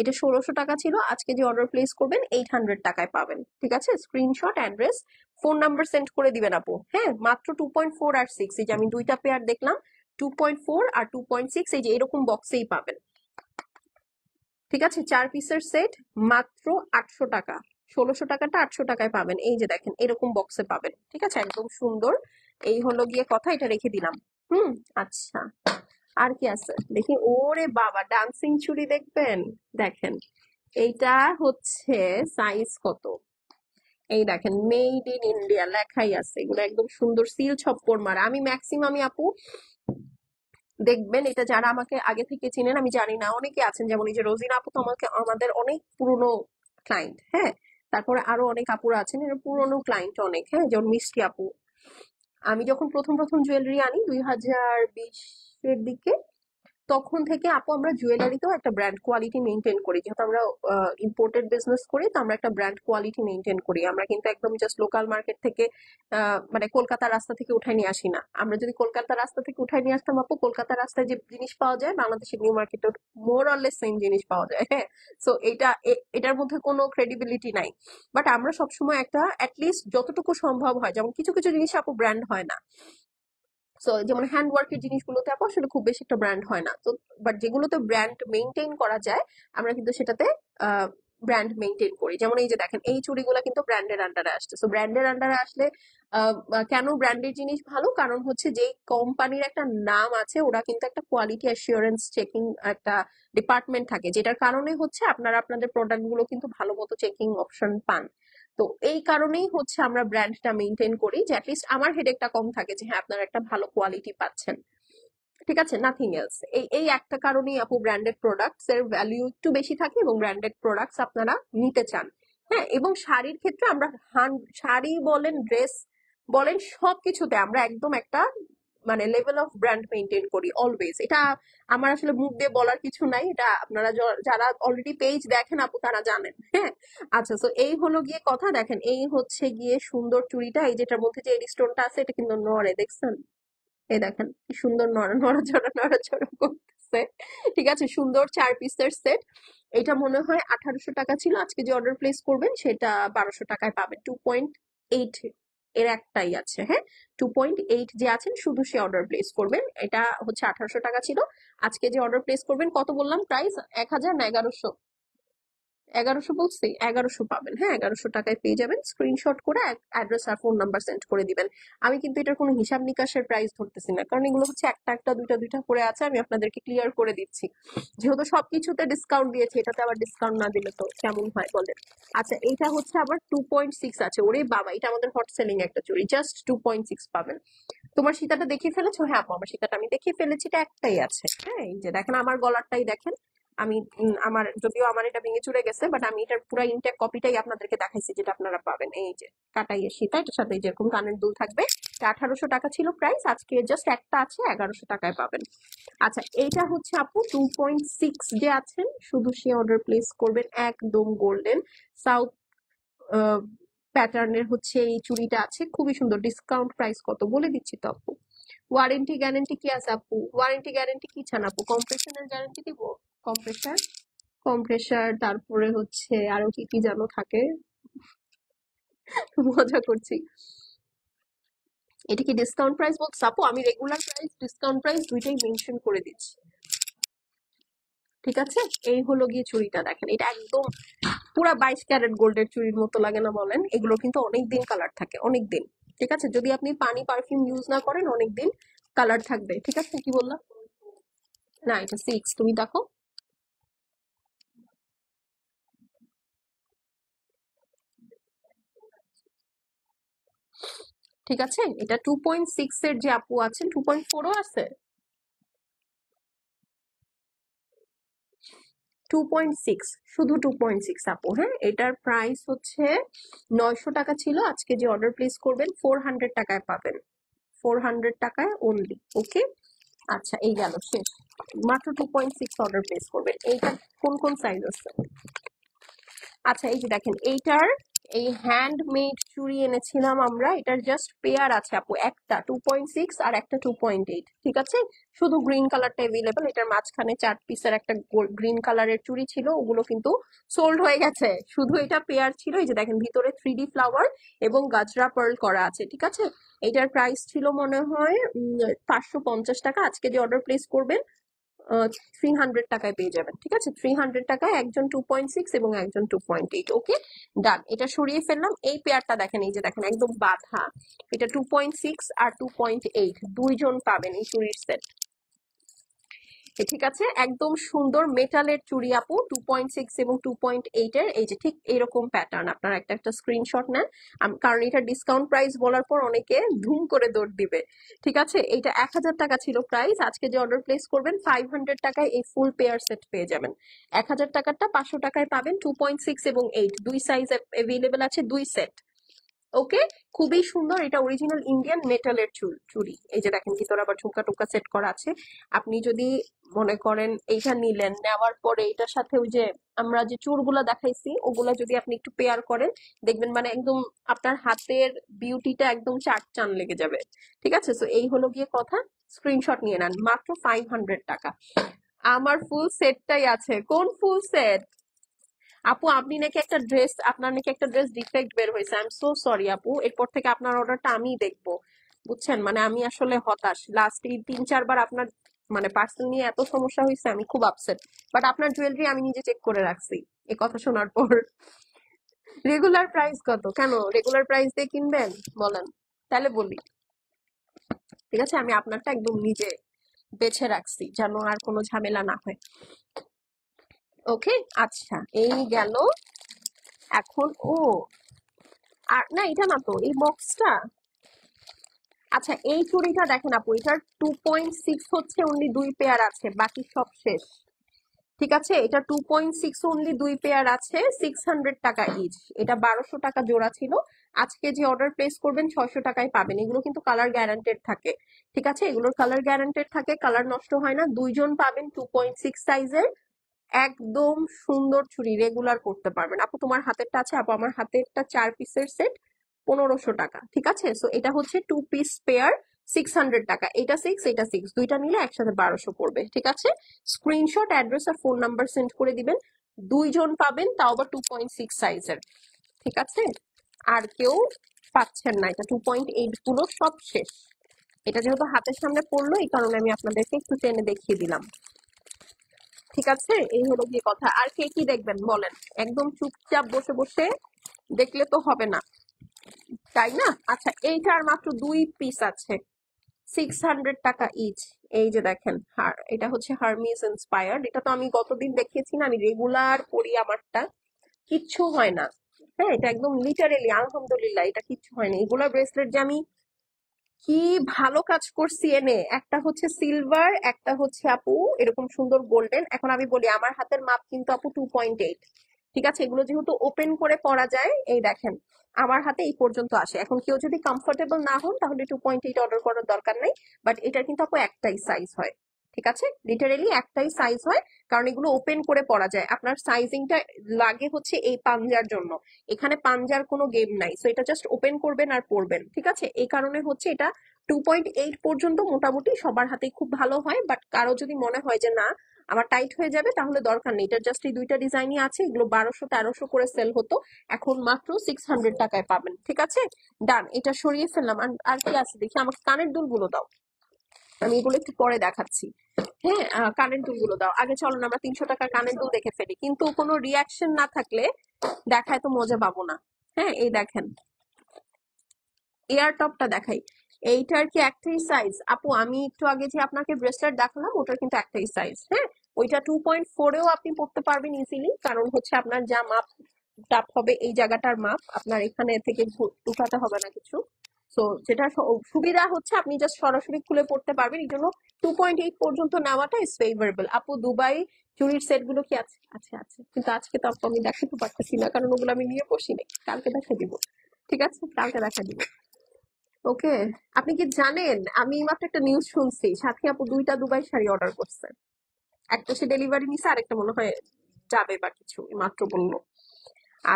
এটা ষোলোশো টাকা ছিল আজকে যে অর্ডার প্লেস করবেন এইট হান্ড্রেড টাকায় পাবেন ঠিক আছে screenshot address phone number send করে দিবেন আপু হ্যাঁ মাত্র টু পয়েন্ট ফোর আর সিক্স এই যে আমি দুইটা পেয়ার দেখলাম টু পয়েন্ট ফোর আর টু পয়েন্ট সিক্স এই যে এরকম বক্সেই পাবেন ঠিক আছে চার পিসের সেট মাত্র আটশো টাকা ষোলোশো টাকাটা আটশো টাকায় পাবেন এই যে দেখেন এরকম বক্সে পাবেন ঠিক আছে একদম সুন্দর এই হলো গিয়ে কথা এটা রেখে দিলাম হুম আচ্ছা আর কি আছে দেখি ওরে বাবা ডান্সিং চুড়ি দেখবেন দেখেন এইটা হচ্ছে সাইজ কত এই দেখেন মেড ইন ইন্ডিয়া লেখাই আছে এগুলো একদম সুন্দর সিল ছপ্পর মারা আমি ম্যাক্সিমাম আপু দেখবেন এটা যারা আমাকে আগে থেকে চিনেন আমি জানি না অনেকে আছেন যেমন এই যে রোজিনা আপু তো আমাকে আমাদের অনেক পুরনো ক্লায়েন্ট হ্যাঁ তারপরে আরো অনেক আপুরা আছেন এরা পুরনো ক্লায়েন্ট অনেক হ্যাঁ যেমন মিষ্টি আপু আমি যখন প্রথম প্রথম জুয়েলারি আনি দুই হাজার বিশের দিকে তখন থেকে আপু আমরা জুয়েলারিতেও একটা ব্র্যান্ড কোয়ালিটি মেনটেন করি যেহেতু আমরা ইম্পোর্টেড বিজনেস করি তো আমরা একটা ব্র্যান্ড কোয়ালিটি মেনটেন করি আমরা কিন্তু একদম জাস্ট লোকাল মার্কেট থেকে মানে কলকাতার রাস্তা থেকে উঠাই নিয়ে আসি না আমরা যদি কলকাতার রাস্তা থেকে উঠাই নিয়ে আসতাম আপু কলকাতার রাস্তায় যে জিনিস পাওয়া যায় বাংলাদেশের নিউ মার্কেটে মোর অরলেস সেম জিনিস পাওয়া যায় হ্যাঁ সো এটা এটার মধ্যে কোনো ক্রেডিবিলিটি নাই বাট আমরা সবসময় একটা অ্যাটলিস্ট যতটুকু সম্ভব হয় যেমন কিছু কিছু জিনিস আপু ব্র্যান্ড হয় না সো যেমন হ্যান্ডওয়ার্কের জিনিসগুলোতে আপ আসলে খুব বেশি একটা ব্র্যান্ড হয় না তো বাট যেগুলোতে ব্র্যান্ড মেনটেন করা যায় আমরা কিন্তু সেটাতে ব্র্যান্ড মেনটেন করি যেমন এই যে দেখেন এই চুড়িগুলো কিন্তু ব্র্যান্ডের আন্ডারে আসছে সো ব্র্যান্ডের আন্ডারে আসলে কেন ব্র্যান্ডের জিনিস ভালো কারণ হচ্ছে যে কোম্পানির একটা নাম আছে ওরা কিন্তু একটা কোয়ালিটি অ্যাসিওরেন্স চেকিং একটা ডিপার্টমেন্ট থাকে যেটার কারণে হচ্ছে আপনারা আপনাদের প্রোডাক্টগুলো কিন্তু ভালো মতো চেকিং অপশন পান তো এই কারণেই হচ্ছে আমরা ব্র্যান্ডটা মেনটেন করি যে অ্যাটলিস্ট আমার হেডেকটা কম থাকে যে হ্যাঁ আপনারা একটা ভালো কোয়ালিটি পাচ্ছেন ঠিক আছে নাথিং এলস এই এই একটা কারণেই আপু ব্র্যান্ডেড প্রোডাক্টস এর ভ্যালু একটু বেশি থাকে এবং ব্র্যান্ডেড প্রোডাক্টস আপনারা নিতে চান হ্যাঁ এবং শাড়ির ক্ষেত্রে আমরা শাড়ি বলেন ড্রেস বলেন সবকিছুতে আমরা একদম একটা মানে লেভেল অফ ব্র্যান্ড মেনটেন করি অলওয়েজ এটা আমার আসলে মুখ দিয়ে বলার কিছু নাই এটা আপনারা যারা অলরেডি পেজ দেখেন আপু তারা জানেন হ্যাঁ আচ্ছা তো এই হলো গিয়ে কথা দেখেন এই হচ্ছে গিয়ে সুন্দর চুড়িটা এই যেটার মধ্যে যে স্টোনটা আছে এটা কিন্তু নড়ে দেখছেন এই দেখেন সুন্দর নড়া নড়া নড়া নড়াচড়া করতেছে ঠিক আছে সুন্দর চার পিসের সেট এটা মনে হয় আঠারোশো টাকা ছিল আজকে যে অর্ডার প্লেস করবেন সেটা বারোশো টাকায় পাবেন টু পয়েন্ট এইট এর একটাই আছে হ্যাঁ টু পয়েন্ট এইট যে আছেন শুধু সে অর্ডার প্লেস করবেন এটা হচ্ছে আঠারোশো টাকা ছিল আজকে যে অর্ডার প্লেস করবেন কত বললাম প্রাইস এক হাজার না এগারোশো এগারোশো বলছি এগারোশো পাবেন হ্যাঁ এগারোশো টাকায় পেয়ে যাবেন স্ক্রিনশট করে অ্যাড্রেস আর ফোন নাম্বার সেন্ড করে দিবেন আমি কিন্তু এটার কোনো হিসাব নিকাশের প্রাইস ধরতেছি না কারণ এগুলো হচ্ছে একটা একটা দুইটা দুইটা করে আছে আমি আপনাদেরকে ক্লিয়ার করে দিচ্ছি যেহেতু সবকিছুতে ডিসকাউন্ট দিয়েছি এটাতে আবার ডিসকাউন্ট না দিলে তো কেমন হয় বলেন আচ্ছা এটা হচ্ছে আবার টু পয়েন্ট সিক্স আছে ওরে বাবা এটা আমাদের হট সেলিং একটা চুরি জাস্ট টু পয়েন্ট সিক্স পাবেন তোমার সীতাটা দেখিয়ে ফেলেছো হ্যাঁ আমার সীতাটা আমি দেখে ফেলেছি এটা একটাই আছে হ্যাঁ এই যে দেখেন আমার গলারটাই দেখেন আমি আমার যদিও আমার এটা ভেঙে চুরে গেছে বাট আমি এটার পুরো ইনটেক কপিটাই আপনাদেরকে দেখাইছি যেটা আপনারা পাবেন এই যে কাটাই কাটাইয়ের সীতা এটার সাথে যেরকম কানের দুল থাকবে আঠারোশো টাকা ছিল প্রাইস আজকে জাস্ট একটা আছে এগারোশো টাকায় পাবেন আচ্ছা এইটা হচ্ছে আপু টু পয়েন্ট সিক্স যে আছেন শুধু সে অর্ডার প্লেস করবেন একদম গোল্ডেন সাউথ প্যাটার্নের হচ্ছে এই চুড়িটা আছে খুবই সুন্দর ডিসকাউন্ট প্রাইস কত বলে দিচ্ছি তো আপু ওয়ারেন্টি গ্যারেন্টি কি আছে আপু ওয়ারেন্টি গ্যারেন্টি কি চান আপু কম্পিটিশনের গ্যারেন্টি দিব কম্প্রেসার কম্প্রেসার তারপরে হচ্ছে আরো কি কি যেন থাকে মজা করছি এটা কি ডিসকাউন্ট প্রাইস বলতে সাপো আমি রেগুলার প্রাইস ডিসকাউন্ট প্রাইস দুইটাই মেনশন করে দিচ্ছি ঠিক আছে এই হলো গিয়ে চুড়িটা দেখেন এটা একদম পুরো বাইশ ক্যারেট গোল্ডের চুড়ির মতো লাগে না বলেন এগুলো কিন্তু অনেক দিন কালার থাকে অনেক দিন ঠিক আছে যদি আপনি পানি পারফিউম ইউজ না করেন অনেক দিন কালার থাকবে ঠিক আছে কি বললাম না এটা সিক্স তুমি দেখো ঠিক আছে এটা টু পয়েন্ট সিক্স এর যে আপু আছে টু পয়েন্ট ফোরও আছে টু পয়েন্ট সিক্স শুধু টু পয়েন্ট সিক্স আপু হ্যাঁ এটার প্রাইস হচ্ছে নয়শো টাকা ছিল আজকে যে অর্ডার প্লেস করবেন ফোর হান্ড্রেড টাকায় পাবেন ফোর হান্ড্রেড টাকায় অনলি ওকে আচ্ছা এই গেল শেষ মাত্র two point six order place করবেন এইটা কোন কোন সাইজ আছে আচ্ছা এই যে দেখেন এইটার এই হ্যান্ডমেড চুড়ি এনেছিলাম আমরা এটার জাস্ট পেয়ার আছে আপু একটা টু পয়েন্ট সিক্স আর একটা টু পয়েন্ট এইট ঠিক আছে শুধু গ্রিন কালারটা অ্যাভেলেবল এটার মাঝখানে চার পিসের একটা গ্রিন কালারের চুড়ি ছিল ওগুলো কিন্তু সোল্ড হয়ে গেছে শুধু এটা পেয়ার ছিল এই যে দেখেন ভিতরে থ্রি ডি ফ্লাওয়ার এবং গাজরা পার্ল করা আছে ঠিক আছে এটার প্রাইস ছিল মনে হয় পাঁচশো পঞ্চাশ টাকা আজকে যে অর্ডার প্লেস করবেন থ্রি হান্ড্রেড টাকায় পেয়ে যাবেন ঠিক আছে থ্রি হান্ড্রেড টাকায় একজন টু পয়েন্ট সিক্স এবং একজন two point eight okay done এটা সরিয়ে ফেললাম এই পেয়ারটা দেখেন এই যে দেখেন একদম বাধা এটা টু পয়েন্ট সিক্স আর টু পয়েন্ট এইট দুইজন পাবেন এই চুরির সেট ঠিক আছে একদম সুন্দর মেটালের চুড়ি আপু টু পয়েন্ট সিক্স এবং টু পয়েন্ট এইট এর এই যে ঠিক এরকম প্যাটার্ন আপনার একটা একটা স্ক্রিনশট নেন কারণ এটা ডিসকাউন্ট প্রাইস বলার পর অনেকে ধুম করে দৌড় দিবে ঠিক আছে এটা এক হাজার টাকা ছিল প্রাইস আজকে যে অর্ডার প্লেস করবেন ফাইভ হান্ড্রেড টাকায় এই ফুল পেয়ার সেট পেয়ে যাবেন এক হাজার টাকারটা পাঁচশো টাকায় পাবেন টু পয়েন্ট সিক্স এবং এইট দুই সাইজ অ্যাভেলেবেল আছে দুই সেট ওকে খুবই সুন্দর এটা অরিজিনাল ইন্ডিয়ান মেটালের চুড়ি এই যে দেখেন ভিতরে আবার ঝুমকা টুমকা সেট করা আছে আপনি যদি মনে করেন এইটা নিলেন নেওয়ার পরে এটার সাথে ওই যে আমরা যে চুরগুলা দেখাইছি ওগুলা যদি আপনি একটু পেয়ার করেন দেখবেন মানে একদম আপনার হাতের বিউটিটা একদম চার চান লেগে যাবে ঠিক আছে তো এই হলো গিয়ে কথা স্ক্রিনশট নিয়ে নেন মাত্র ফাইভ হান্ড্রেড টাকা আমার ফুল সেটটাই আছে কোন ফুল সেট আপু আপনি নাকি একটা ড্রেস আপনার নাকি একটা ড্রেস ডিফেক্ট বের হয়েছে আই এম সো সরি আপু এরপর থেকে আপনার অর্ডারটা আমি দেখবো বুঝছেন মানে আমি আসলে হতাশ লাস্ট এই তিন চারবার আপনার মানে পার্সেল নিয়ে এত সমস্যা হয়েছে আমি খুব আপসেট বাট আপনার জুয়েলারি আমি নিজে চেক করে রাখছি এই কথা শোনার পর রেগুলার প্রাইস কত কেন রেগুলার প্রাইস দিয়ে কিনবেন বলেন তাহলে বলি ঠিক আছে আমি আপনারটা একদম নিজে বেছে রাখছি যেন আর কোনো ঝামেলা না হয় ওকে আচ্ছা এই গেল এখন ও আর না এটা না তো এই বক্সটা আচ্ছা এই চুরিটা দেখেন আপু এটার টু পয়েন্ট সিক্স হচ্ছে অনলি দুই পেয়ার আছে বাকি সব শেষ ঠিক আছে এটা টু পয়েন্ট সিক্স অনলি দুই পেয়ার আছে সিক্স হান্ড্রেড টাকা ইচ এটা বারোশো টাকা জোড়া ছিল আজকে যে অর্ডার প্লেস করবেন ছয়শো টাকায় পাবেন এগুলো কিন্তু কালার গ্যারান্টেড থাকে ঠিক আছে এগুলোর কালার গ্যারান্টেড থাকে কালার নষ্ট হয় না দুইজন পাবেন টু পয়েন্ট সিক্স সাইজের একদম সুন্দর ছুরি রেগুলার করতে পারবেন আপু তোমার হাতেরটা আছে আপু আমার হাতেরটা চার পিসের সেট পনেরোশো টাকা ঠিক আছে সো এটা হচ্ছে two piece pair six hundred টাকা এটা সিক্স এটা সিক্স দুইটা নিলে একসাথে বারোশো পড়বে ঠিক আছে স্ক্রিনশট অ্যাড্রেস আর ফোন নাম্বার সেন্ড করে দিবেন দুইজন পাবেন তাও আবার টু পয়েন্ট সিক্স সাইজের ঠিক আছে আর কেউ পাচ্ছেন না এটা টু পয়েন্ট এইট গুলো সব শেষ এটা যেহেতু হাতের সামনে পড়লো এই কারণে আমি আপনাদেরকে একটু টেনে দেখিয়ে দিলাম ঠিক আছে এই হলো গিয়ে কথা আর কে কি দেখবেন বলেন একদম চুপচাপ বসে বসে দেখলে তো হবে না তাই না আচ্ছা এইটার মাত্র দুই পিস আছে সিক্স হান্ড্রেড টাকা ইচ এই যে দেখেন হার এটা হচ্ছে হার্মিস ইন্সপায়ার্ড এটা তো আমি গতদিন দেখিয়েছি না আমি রেগুলার করি আমারটা কিচ্ছু হয় না হ্যাঁ এটা একদম লিটারেলি আলহামদুলিল্লাহ এটা কিচ্ছু হয় না এগুলা ব্রেসলেট যে আমি কি ভালো কাজ করছি এনে একটা হচ্ছে সিলভার একটা হচ্ছে আপু এরকম সুন্দর গোল্ডেন এখন আমি বলি আমার হাতের মাপ কিন্তু আপু টু পয়েন্ট এইট ঠিক আছে এগুলো যেহেতু ওপেন করে পরা যায় এই দেখেন আমার হাতে এই পর্যন্ত আসে এখন কেউ যদি কমফোর্টেবল না হন তাহলে টু পয়েন্ট এইট অর্ডার করার দরকার নাই বাট এটার কিন্তু আপু একটাই সাইজ হয় ঠিক আছে লিটারেলি একটাই সাইজ হয় কারণ এগুলো ওপেন করে পড়া যায় আপনার সাইজিংটা লাগে হচ্ছে এই পাঞ্জার জন্য এখানে পাঞ্জার কোনো গেম নাই সো এটা জাস্ট ওপেন করবেন আর পরবেন ঠিক আছে এই কারণে হচ্ছে এটা টু পয়েন্ট এইট পর্যন্ত মোটামুটি সবার হাতে খুব ভালো হয় বাট কারো যদি মনে হয় যে না আমার টাইট হয়ে যাবে তাহলে দরকার নেই এটার জাস্ট এই দুইটা ডিজাইনই আছে এগুলো বারোশো তেরোশো করে সেল হতো এখন মাত্র সিক্স হান্ড্রেড টাকায় পাবেন ঠিক আছে ডান এটা সরিয়ে ফেললাম আর কি আছে দেখি আমাকে কানের দুলগুলো দাও আমি এগুলো একটু পরে দেখাচ্ছি হ্যাঁ কানের গুলো দাও আগে চলো না আমরা তিনশো টাকার কানের দুল দেখে ফেলি কিন্তু কোনো রিয়াকশন না থাকলে দেখায় তো মজা পাবো না হ্যাঁ এই দেখেন এয়ার টপটা দেখাই এইটার কি একটাই সাইজ আপু আমি একটু আগে যে আপনাকে ব্রেসলেট দেখালাম ওটার কিন্তু একটাই সাইজ হ্যাঁ ওইটা টু পয়েন্ট ফোরেও আপনি পড়তে পারবেন ইজিলি কারণ হচ্ছে আপনার যা মাপ টাপ হবে এই জায়গাটার মাপ আপনার এখানে থেকে উঠাতে হবে না কিছু সো যেটা সুবিধা হচ্ছে আপনি জাস্ট সরাসরি খুলে পড়তে পারবেন এই জন্য টু পয়েন্ট এইট পর্যন্ত নেওয়াটা ইজ ফেভারেবল আপু দুবাই চুরির সেট গুলো কি আছে আছে আছে কিন্তু আজকে তো আপু আমি দেখাতে পারতেছি না কারণ ওগুলো আমি নিয়ে বসি নাই কালকে দেখা দিব ঠিক আছে কালকে দেখা দিব ওকে আপনি কি জানেন আমি মাত্র একটা নিউজ শুনছি সাথে আপু দুইটা দুবাই শাড়ি অর্ডার করছে একটা সে ডেলিভারি নিছে একটা মনে হয় যাবে বা কিছু মাত্র বললো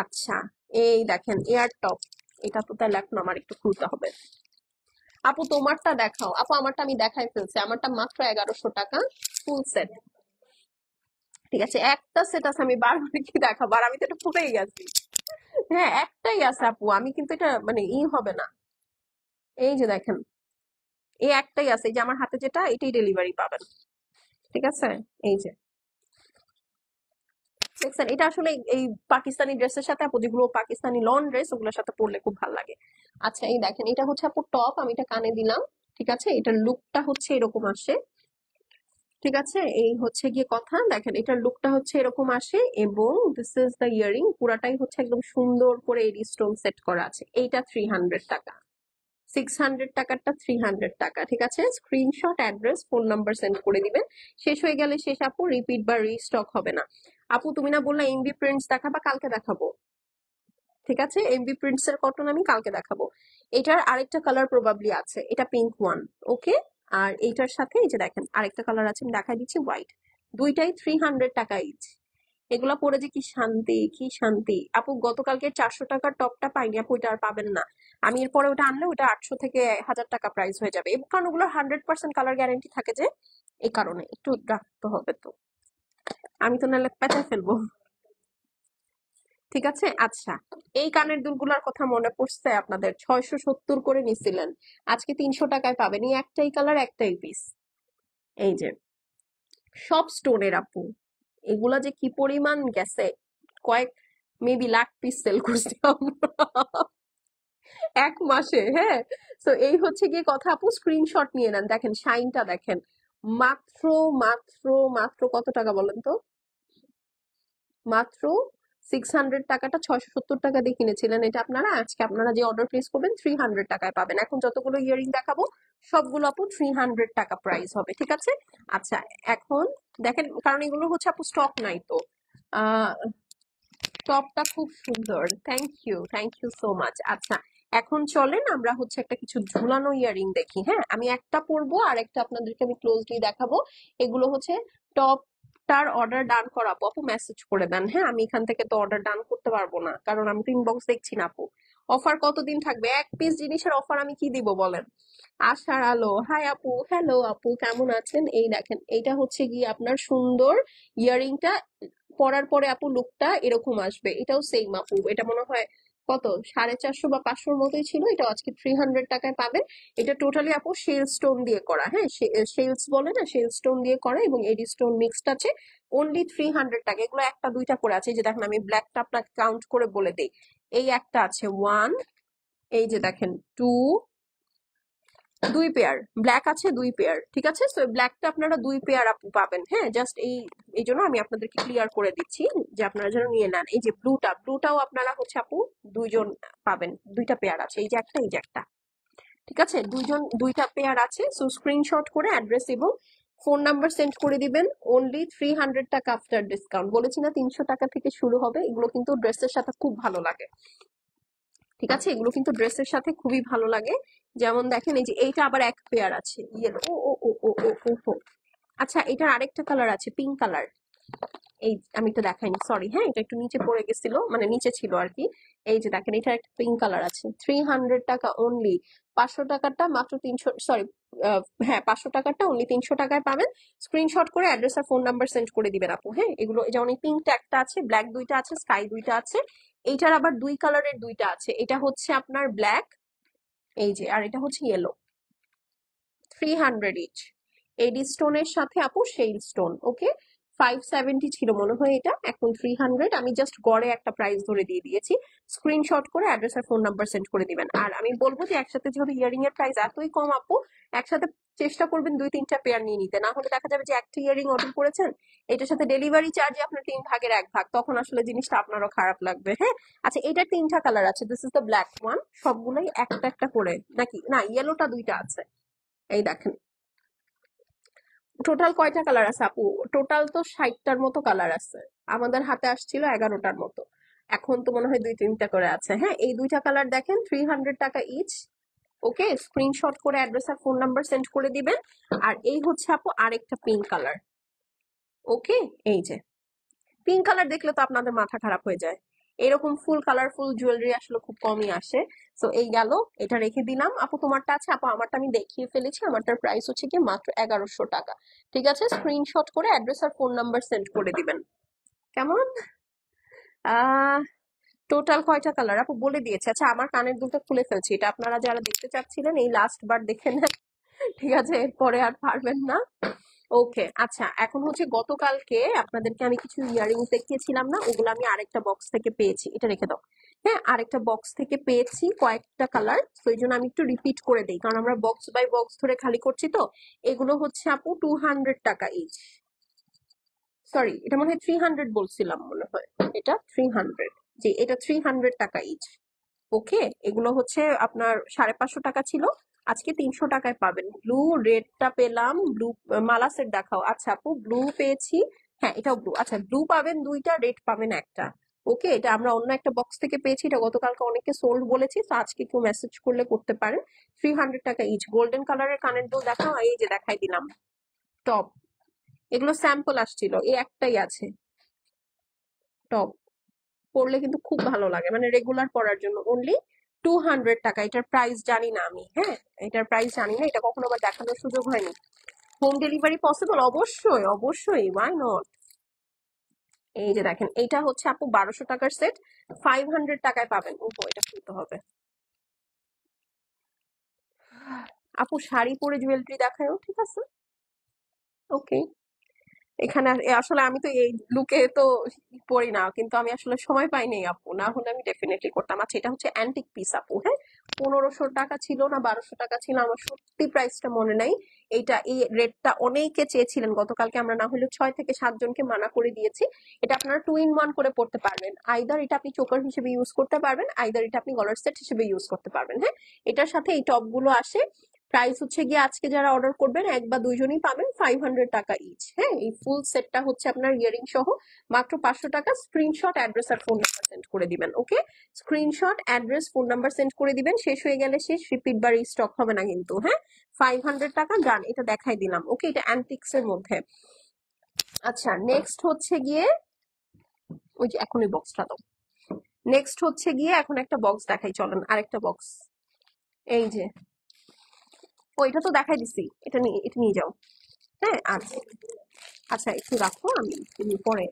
আচ্ছা এই দেখেন এয়ার টপ এটা তো তাহলে এখন আমার একটু খুলতে হবে আপু তোমারটা দেখাও আপু আমারটা আমি দেখাই ফেলছি আমারটা মাত্র এগারোশো টাকা ফুল সেট ঠিক আছে একটা সেট আছে আমি বারবার কি দেখাবো আর আমি তো এটা ফুটেই গেছি হ্যাঁ একটাই আছে আপু আমি কিন্তু এটা মানে ই হবে না এই যে দেখেন এই একটাই আছে এই যে আমার হাতে যেটা এটাই ডেলিভারি পাবেন ঠিক আছে এই যে দেখছেন এটা আসলে এই পাকিস্তানি ড্রেসের সাথে আপু যেগুলো পাকিস্তানি লন ড্রেস ওগুলোর সাথে পরলে খুব ভালো লাগে আচ্ছা এই দেখেন এটা হচ্ছে আপু টপ আমি এটা কানে দিলাম ঠিক আছে এটার লুকটা হচ্ছে এরকম আসে ঠিক আছে এই হচ্ছে গিয়ে কথা দেখেন এটার লুকটা হচ্ছে এরকম আসে এবং দিস ইজ দ্য ইয়ারিং পুরাটাই হচ্ছে একদম সুন্দর করে এই স্টোন সেট করা আছে এইটা থ্রি হান্ড্রেড টাকা সিক্স হান্ড্রেড টাকারটা থ্রি হান্ড্রেড টাকা ঠিক আছে screenshot address phone number send করে দিবেন শেষ হয়ে গেলে শেষ আপু রিপিট বা রিস্টক হবে না আপু তুমি না বললে এমবি প্রিন্টস দেখাবা কালকে দেখাবো ঠিক আছে এমবি প্রিন্টস এর কটন আমি কালকে দেখাবো এটার আরেকটা কালার প্রবাবলি আছে এটা পিঙ্ক ওয়ান ওকে আর এইটার সাথে এই যে দেখেন আরেকটা কালার আছে আমি দেখাই দিচ্ছি হোয়াইট দুইটাই থ্রি হান্ড্রেড টাকা ইচ এগুলো পরে যে কি শান্তি কি শান্তি আপু গতকালকে চারশো টাকার টপটা পাইনি আপু ওইটা আর পাবেন না আমি এরপরে ওটা আনলে ওটা আটশো থেকে হাজার টাকা প্রাইস হয়ে যাবে এবং কারণ ওগুলো হান্ড্রেড পার্সেন্ট কালার গ্যারেন্টি থাকে যে এই কারণে একটু রাখতে হবে তো আমি তো নাহলে পেঁচা ফেলবো ঠিক আছে আচ্ছা এই কানের দুলগুলার কথা মনে পড়ছে আপনাদের ছয়শো সত্তর করে নিছিলেন আজকে তিনশো টাকায় পাবেন এই একটাই কালার একটাই পিস এই যে সব স্টোনের আপু এগুলা যে কি পরিমাণ গেছে কয়েক মেবি লাখ পিস সেল করছি এক মাসে হ্যাঁ তো এই হচ্ছে গিয়ে কথা আপু স্ক্রিনশট নিয়ে নেন দেখেন শাইনটা দেখেন মাত্র মাত্র মাত্র কত টাকা বলেন তো মাত্র সিক্স হান্ড্রেড টাকাটা ছয়শো সত্তর টাকা দিয়ে কিনেছিলেন এটা আপনারা আজকে আপনারা যে অর্ডার প্লেস করবেন থ্রি হান্ড্রেড টাকায় পাবেন এখন যতগুলো ইয়ারিং দেখাবো সবগুলো আপু থ্রি হান্ড্রেড টাকা প্রাইস হবে ঠিক আছে আচ্ছা এখন দেখেন কারণ এগুলো হচ্ছে আপু স্টক নাই তো টপটা খুব সুন্দর thank you thank you so much আচ্ছা এখন চলেন আমরা হচ্ছে একটা কিছু ঝুলানো ইয়ারিং দেখি হ্যাঁ আমি একটা পরবো আর একটা আপনাদেরকে আমি ক্লোজলি দেখাবো এগুলো হচ্ছে টপ টার অর্ডার ডান করাবো আপু মেসেজ করে দেন হ্যাঁ আমি এখান থেকে তো অর্ডার ডান করতে পারবো না কারণ আমি তো ইনবক্স দেখছি না আপু অফার কতদিন থাকবে এক পিস জিনিসের অফার আমি কি দিব বলেন আশার আলো হাই আপু হ্যালো আপু কেমন আছেন এই দেখেন এইটা হচ্ছে গিয়ে আপনার সুন্দর ইয়ারিংটা পরার পরে আপু লুকটা এরকম আসবে এটাও সেম আপু এটা মনে হয় কত সাড়ে চারশো বা পাঁচশোর মতোই ছিল এটা আজকে থ্রি হান্ড্রেড টাকায় পাবেন এটা টোটালি আপু শেল স্টোন দিয়ে করা হ্যাঁ শেলস বলে না শেল স্টোন দিয়ে করা এবং এডি স্টোন মিক্সড আছে অনলি থ্রি হান্ড্রেড টাকা এগুলো একটা দুইটা করে আছে যে দেখেন আমি ব্ল্যাকটা আপনাকে কাউন্ট করে বলে দিই এই একটা আছে ওয়ান এই যে দেখেন টু দুই পেয়ার ব্ল্যাক আছে দুই পেয়ার ঠিক আছে সো ব্ল্যাকটা আপনারা দুই পেয়ার পাবেন হ্যাঁ জাস্ট এই এই জন্য আমি আপনাদেরকে ক্লিয়ার করে দিচ্ছি যে আপনারা যেন নিয়ে নেন এই যে ব্লুটা ব্লুটাও আপনারা হচ্ছে আপু দুইজন পাবেন দুইটা পেয়ার আছে এই যে একটা এই যে একটা ঠিক আছে দুইজন দুইটা পেয়ার আছে সো স্ক্রিনশট করে অ্যাড্রেস এবং ফোন নাম্বার সেন্ড করে দিবেন অনলি থ্রি হান্ড্রেড টাকা আফটার ডিসকাউন্ট বলেছি না তিনশো টাকা থেকে শুরু হবে এগুলো কিন্তু ড্রেসের সাথে খুব ভালো লাগে ঠিক আছে এগুলো কিন্তু ড্রেসের সাথে খুবই ভালো লাগে যেমন দেখেন এই যে এইটা আবার এক পেয়ার আছে ইয়েলো ও ও ও ও ও ও আচ্ছা এটার আরেকটা কালার আছে পিঙ্ক কালার এই আমি তো দেখাইনি সরি হ্যাঁ এটা একটু নিচে পড়ে গেছিল মানে নিচে ছিল আর কি এই যে দেখেন এটা একটা পিঙ্ক কালার আছে থ্রি হান্ড্রেড টাকা অনলি পাঁচশো টাকাটা মাত্র তিনশো সরি হ্যাঁ পাঁচশো টাকাটা অনলি তিনশো টাকায় পাবেন স্ক্রিনশট করে অ্যাড্রেস আর ফোন নাম্বার সেন্ড করে দিবেন আপু হ্যাঁ এগুলো যেমন এই পিঙ্কটা একটা আছে ব্ল্যাক দুইটা আছে স্কাই দুইটা আছে এইটার আবার দুই কালারের দুইটা আছে এটা হচ্ছে আপনার ব্ল্যাক এই যে আর এটা হচ্ছে yellow three hundred each stone এর সাথে আপু সেই স্টোন ওকে ফাইভ সেভেন্টি ছিল মনে হয় এটা এখন থ্রি হান্ড্রেড আমি জাস্ট গড়ে একটা প্রাইস ধরে দিয়ে দিয়েছি স্ক্রিনশট করে অ্যাড্রেস আর ফোন নাম্বার সেন্ড করে দিবেন আর আমি বলবো যে একসাথে যেহেতু ইয়ারিং এর প্রাইস এতই কম আপু একসাথে চেষ্টা করবেন দুই তিনটা পেয়ার নিয়ে নিতে না হলে দেখা যাবে যে একটা ইয়ারিং অর্ডার করেছেন এটার সাথে ডেলিভারি চার্জে আপনার তিন ভাগের এক ভাগ তখন আসলে জিনিসটা আপনারও খারাপ লাগবে হ্যাঁ আচ্ছা এটার তিনটা কালার আছে this is the black one সবগুলোই একটা একটা করে নাকি না ইয়েলোটা দুইটা আছে এই দেখেন টোটাল কয়টা কালার আছে আপু টোটাল তো ষাটটার মতো কালার আছে আমাদের হাতে আসছিল এগারোটার মতো এখন তো মনে হয় দুই তিনটা করে আছে হ্যাঁ এই দুইটা কালার দেখেন থ্রি হান্ড্রেড টাকা ইচ ওকে স্ক্রিনশট করে অ্যাড্রেস আর ফোন নাম্বার সেন্ড করে দিবেন আর এই হচ্ছে আপু আরেকটা পিঙ্ক কালার ওকে এই যে পিঙ্ক কালার দেখলে তো আপনাদের মাথা খারাপ হয়ে যায় এরকম ফুল কালারফুল জুয়েলারি আসলে খুব কমই আসে সো এই গেল এটা রেখে দিলাম আপু তোমারটা আছে আপু আমারটা আমি দেখিয়ে ফেলেছি আমারটার প্রাইস হচ্ছে কি মাত্র এগারোশো টাকা ঠিক আছে স্ক্রিনশট করে অ্যাড্রেস আর ফোন নাম্বার সেন্ড করে দিবেন কেমন টোটাল কয়টা কালার আপু বলে দিয়েছে আচ্ছা আমার কানের দুলটা খুলে ফেলছি এটা আপনারা যারা দেখতে চাচ্ছিলেন এই লাস্ট বার দেখে নেন ঠিক আছে এরপরে আর পারবেন না ওকে আচ্ছা এখন হচ্ছে গতকালকে আপনাদেরকে আমি কিছু ইয়ারিং দেখিয়েছিলাম না ওগুলো আমি আরেকটা বক্স থেকে পেয়েছি এটা রেখে দাও হ্যাঁ আরেকটা বক্স থেকে পেয়েছি কয়েকটা কালার তো এই জন্য আমি একটু রিপিট করে দিই কারণ আমরা বক্স বাই বক্স ধরে খালি করছি তো এগুলো হচ্ছে আপু টু হান্ড্রেড টাকা ইচ সরি এটা মনে হয় থ্রি হান্ড্রেড বলছিলাম মনে হয় এটা থ্রি হান্ড্রেড জি এটা থ্রি হান্ড্রেড টাকা ইচ ওকে এগুলো হচ্ছে আপনার সাড়ে পাঁচশো টাকা ছিল আজকে তিনশো টাকায় পাবেন ব্লু রেডটা পেলাম ব্লু মালা সেট দেখাও আচ্ছা আপু ব্লু পেয়েছি হ্যাঁ এটাও ব্লু আচ্ছা ব্লু পাবেন দুইটা রেড পাবেন একটা ওকে এটা আমরা অন্য একটা বক্স থেকে পেয়েছি এটা গতকালকে অনেকে সোল্ড বলেছি তো আজকে কেউ মেসেজ করলে করতে পারেন থ্রি হান্ড্রেড টাকা ইচ গোল্ডেন কালারের কানের দুল দেখাও এই যে দেখাই দিলাম টপ এগুলো স্যাম্পল আসছিল এই একটাই আছে টপ পরলে কিন্তু খুব ভালো লাগে মানে রেগুলার পরার জন্য অনলি টু হান্ড্রেড টাকা এটার প্রাইস জানি না আমি হ্যাঁ এটার প্রাইস জানি না এটা কখনো আবার দেখানোর সুযোগ হয়নি হোম ডেলিভারি পসিবল অবশ্যই অবশ্যই ওয়াই নট এই যে দেখেন এইটা হচ্ছে আপু বারোশো টাকার সেট ফাইভ হান্ড্রেড টাকায় পাবেন ওহো এটা খুলতে হবে আপু শাড়ি পরে জুয়েলারি দেখায়ও ঠিক আছে ওকে এখানে আসলে আমি তো এই লুকে তো পড়ি না কিন্তু আমি আসলে সময় পাইনি আপু না হলে আমি ডেফিনেটলি করতাম আচ্ছা এটা হচ্ছে অ্যান্টিক পিস আপু হ্যাঁ পনেরোশো টাকা ছিল না বারোশো টাকা ছিল আমার সত্যি প্রাইসটা মনে নাই এইটা এই রেটটা অনেকে চেয়েছিলেন গতকালকে আমরা না হলে ছয় থেকে সাতজনকে মানা করে দিয়েছি এটা আপনারা টু ইন ওয়ান করে পড়তে পারবেন আইদার এটা আপনি চোকার হিসেবে ইউজ করতে পারবেন আইদার এটা আপনি গলার সেট হিসেবে ইউজ করতে পারবেন হ্যাঁ এটার সাথে এই টপগুলো আসে প্রাইস হচ্ছে গিয়ে আজকে যারা অর্ডার করবেন এক বা দুইজনই পাবেন ফাইভ হান্ড্রেড টাকা ইচ হ্যাঁ এই ফুল সেটটা হচ্ছে আপনার ইয়ারিং সহ মাত্র পাঁচশো টাকা স্ক্রিনশট অ্যাড্রেস আর ফোন নাম্বার সেন্ড করে দিবেন okay screenshot address phone number send করে দিবেন শেষ হয়ে গেলে শেষ রিপিট বার স্টক হবে না কিন্তু হ্যাঁ ফাইভ হান্ড্রেড টাকা গান এটা দেখাই দিলাম ওকে এটা অ্যান্টিক্স এর মধ্যে আচ্ছা নেক্সট হচ্ছে গিয়ে ওই যে এখন ওই বক্সটা দাও নেক্সট হচ্ছে গিয়ে এখন একটা বক্স দেখাই চলেন আরেকটা বক্স এই যে ও এটা তো দেখাই দিছি এটা নিয়ে এটা নিয়ে যাও হ্যাঁ আচ্ছা আচ্ছা একটু রাখো আমি তুমি পরে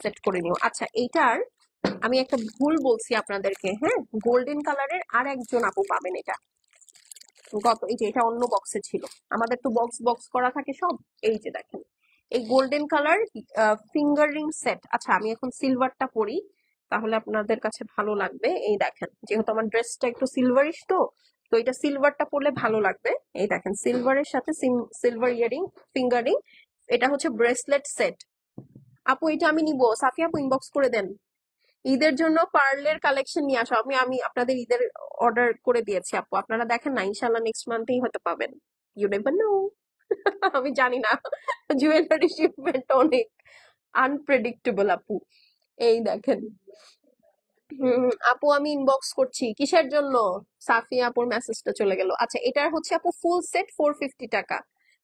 সেট করে নিও আচ্ছা এইটার আমি একটা ভুল বলছি আপনাদেরকে হ্যাঁ গোল্ডেন কালারের আর একজন আপু পাবেন এটা গত এই যে এটা অন্য বক্সে ছিল আমাদের তো বক্স বক্স করা থাকে সব এই যে দেখেন এই golden colour finger ring set আচ্ছা আমি এখন সিলভারটা পরি তাহলে আপনাদের কাছে ভালো লাগবে এই দেখেন যেহেতু আমার ড্রেসটা একটু সিলভারিস তো তো এটা সিলভারটা পরলে ভালো লাগবে এই দেখেন সিলভারের সাথে সিলভার ইয়ারিং ফিঙ্গারিং এটা হচ্ছে ব্রেসলেট সেট আপু এটা আমি নিব সাফিয়া আপু ইনবক্স করে দেন ঈদের জন্য পার্লের কালেকশন নিয়ে আসো আমি আমি আপনাদের ঈদের অর্ডার করে দিয়েছি আপু আপনারা দেখেন না ইনশাল্লাহ নেক্সট মান্থেই হয়তো পাবেন ইউ নেভার নো আমি জানি না জুয়েলারি শিপমেন্ট অনেক আনপ্রেডিক্টেবল আপু এই দেখেন আপু আমি ইনবক্স করছি কিসের জন্য সাফি আপুর মেসেজটা চলে গেল আচ্ছা এটার হচ্ছে আপু ফুল সেট ফোর ফিফটি টাকা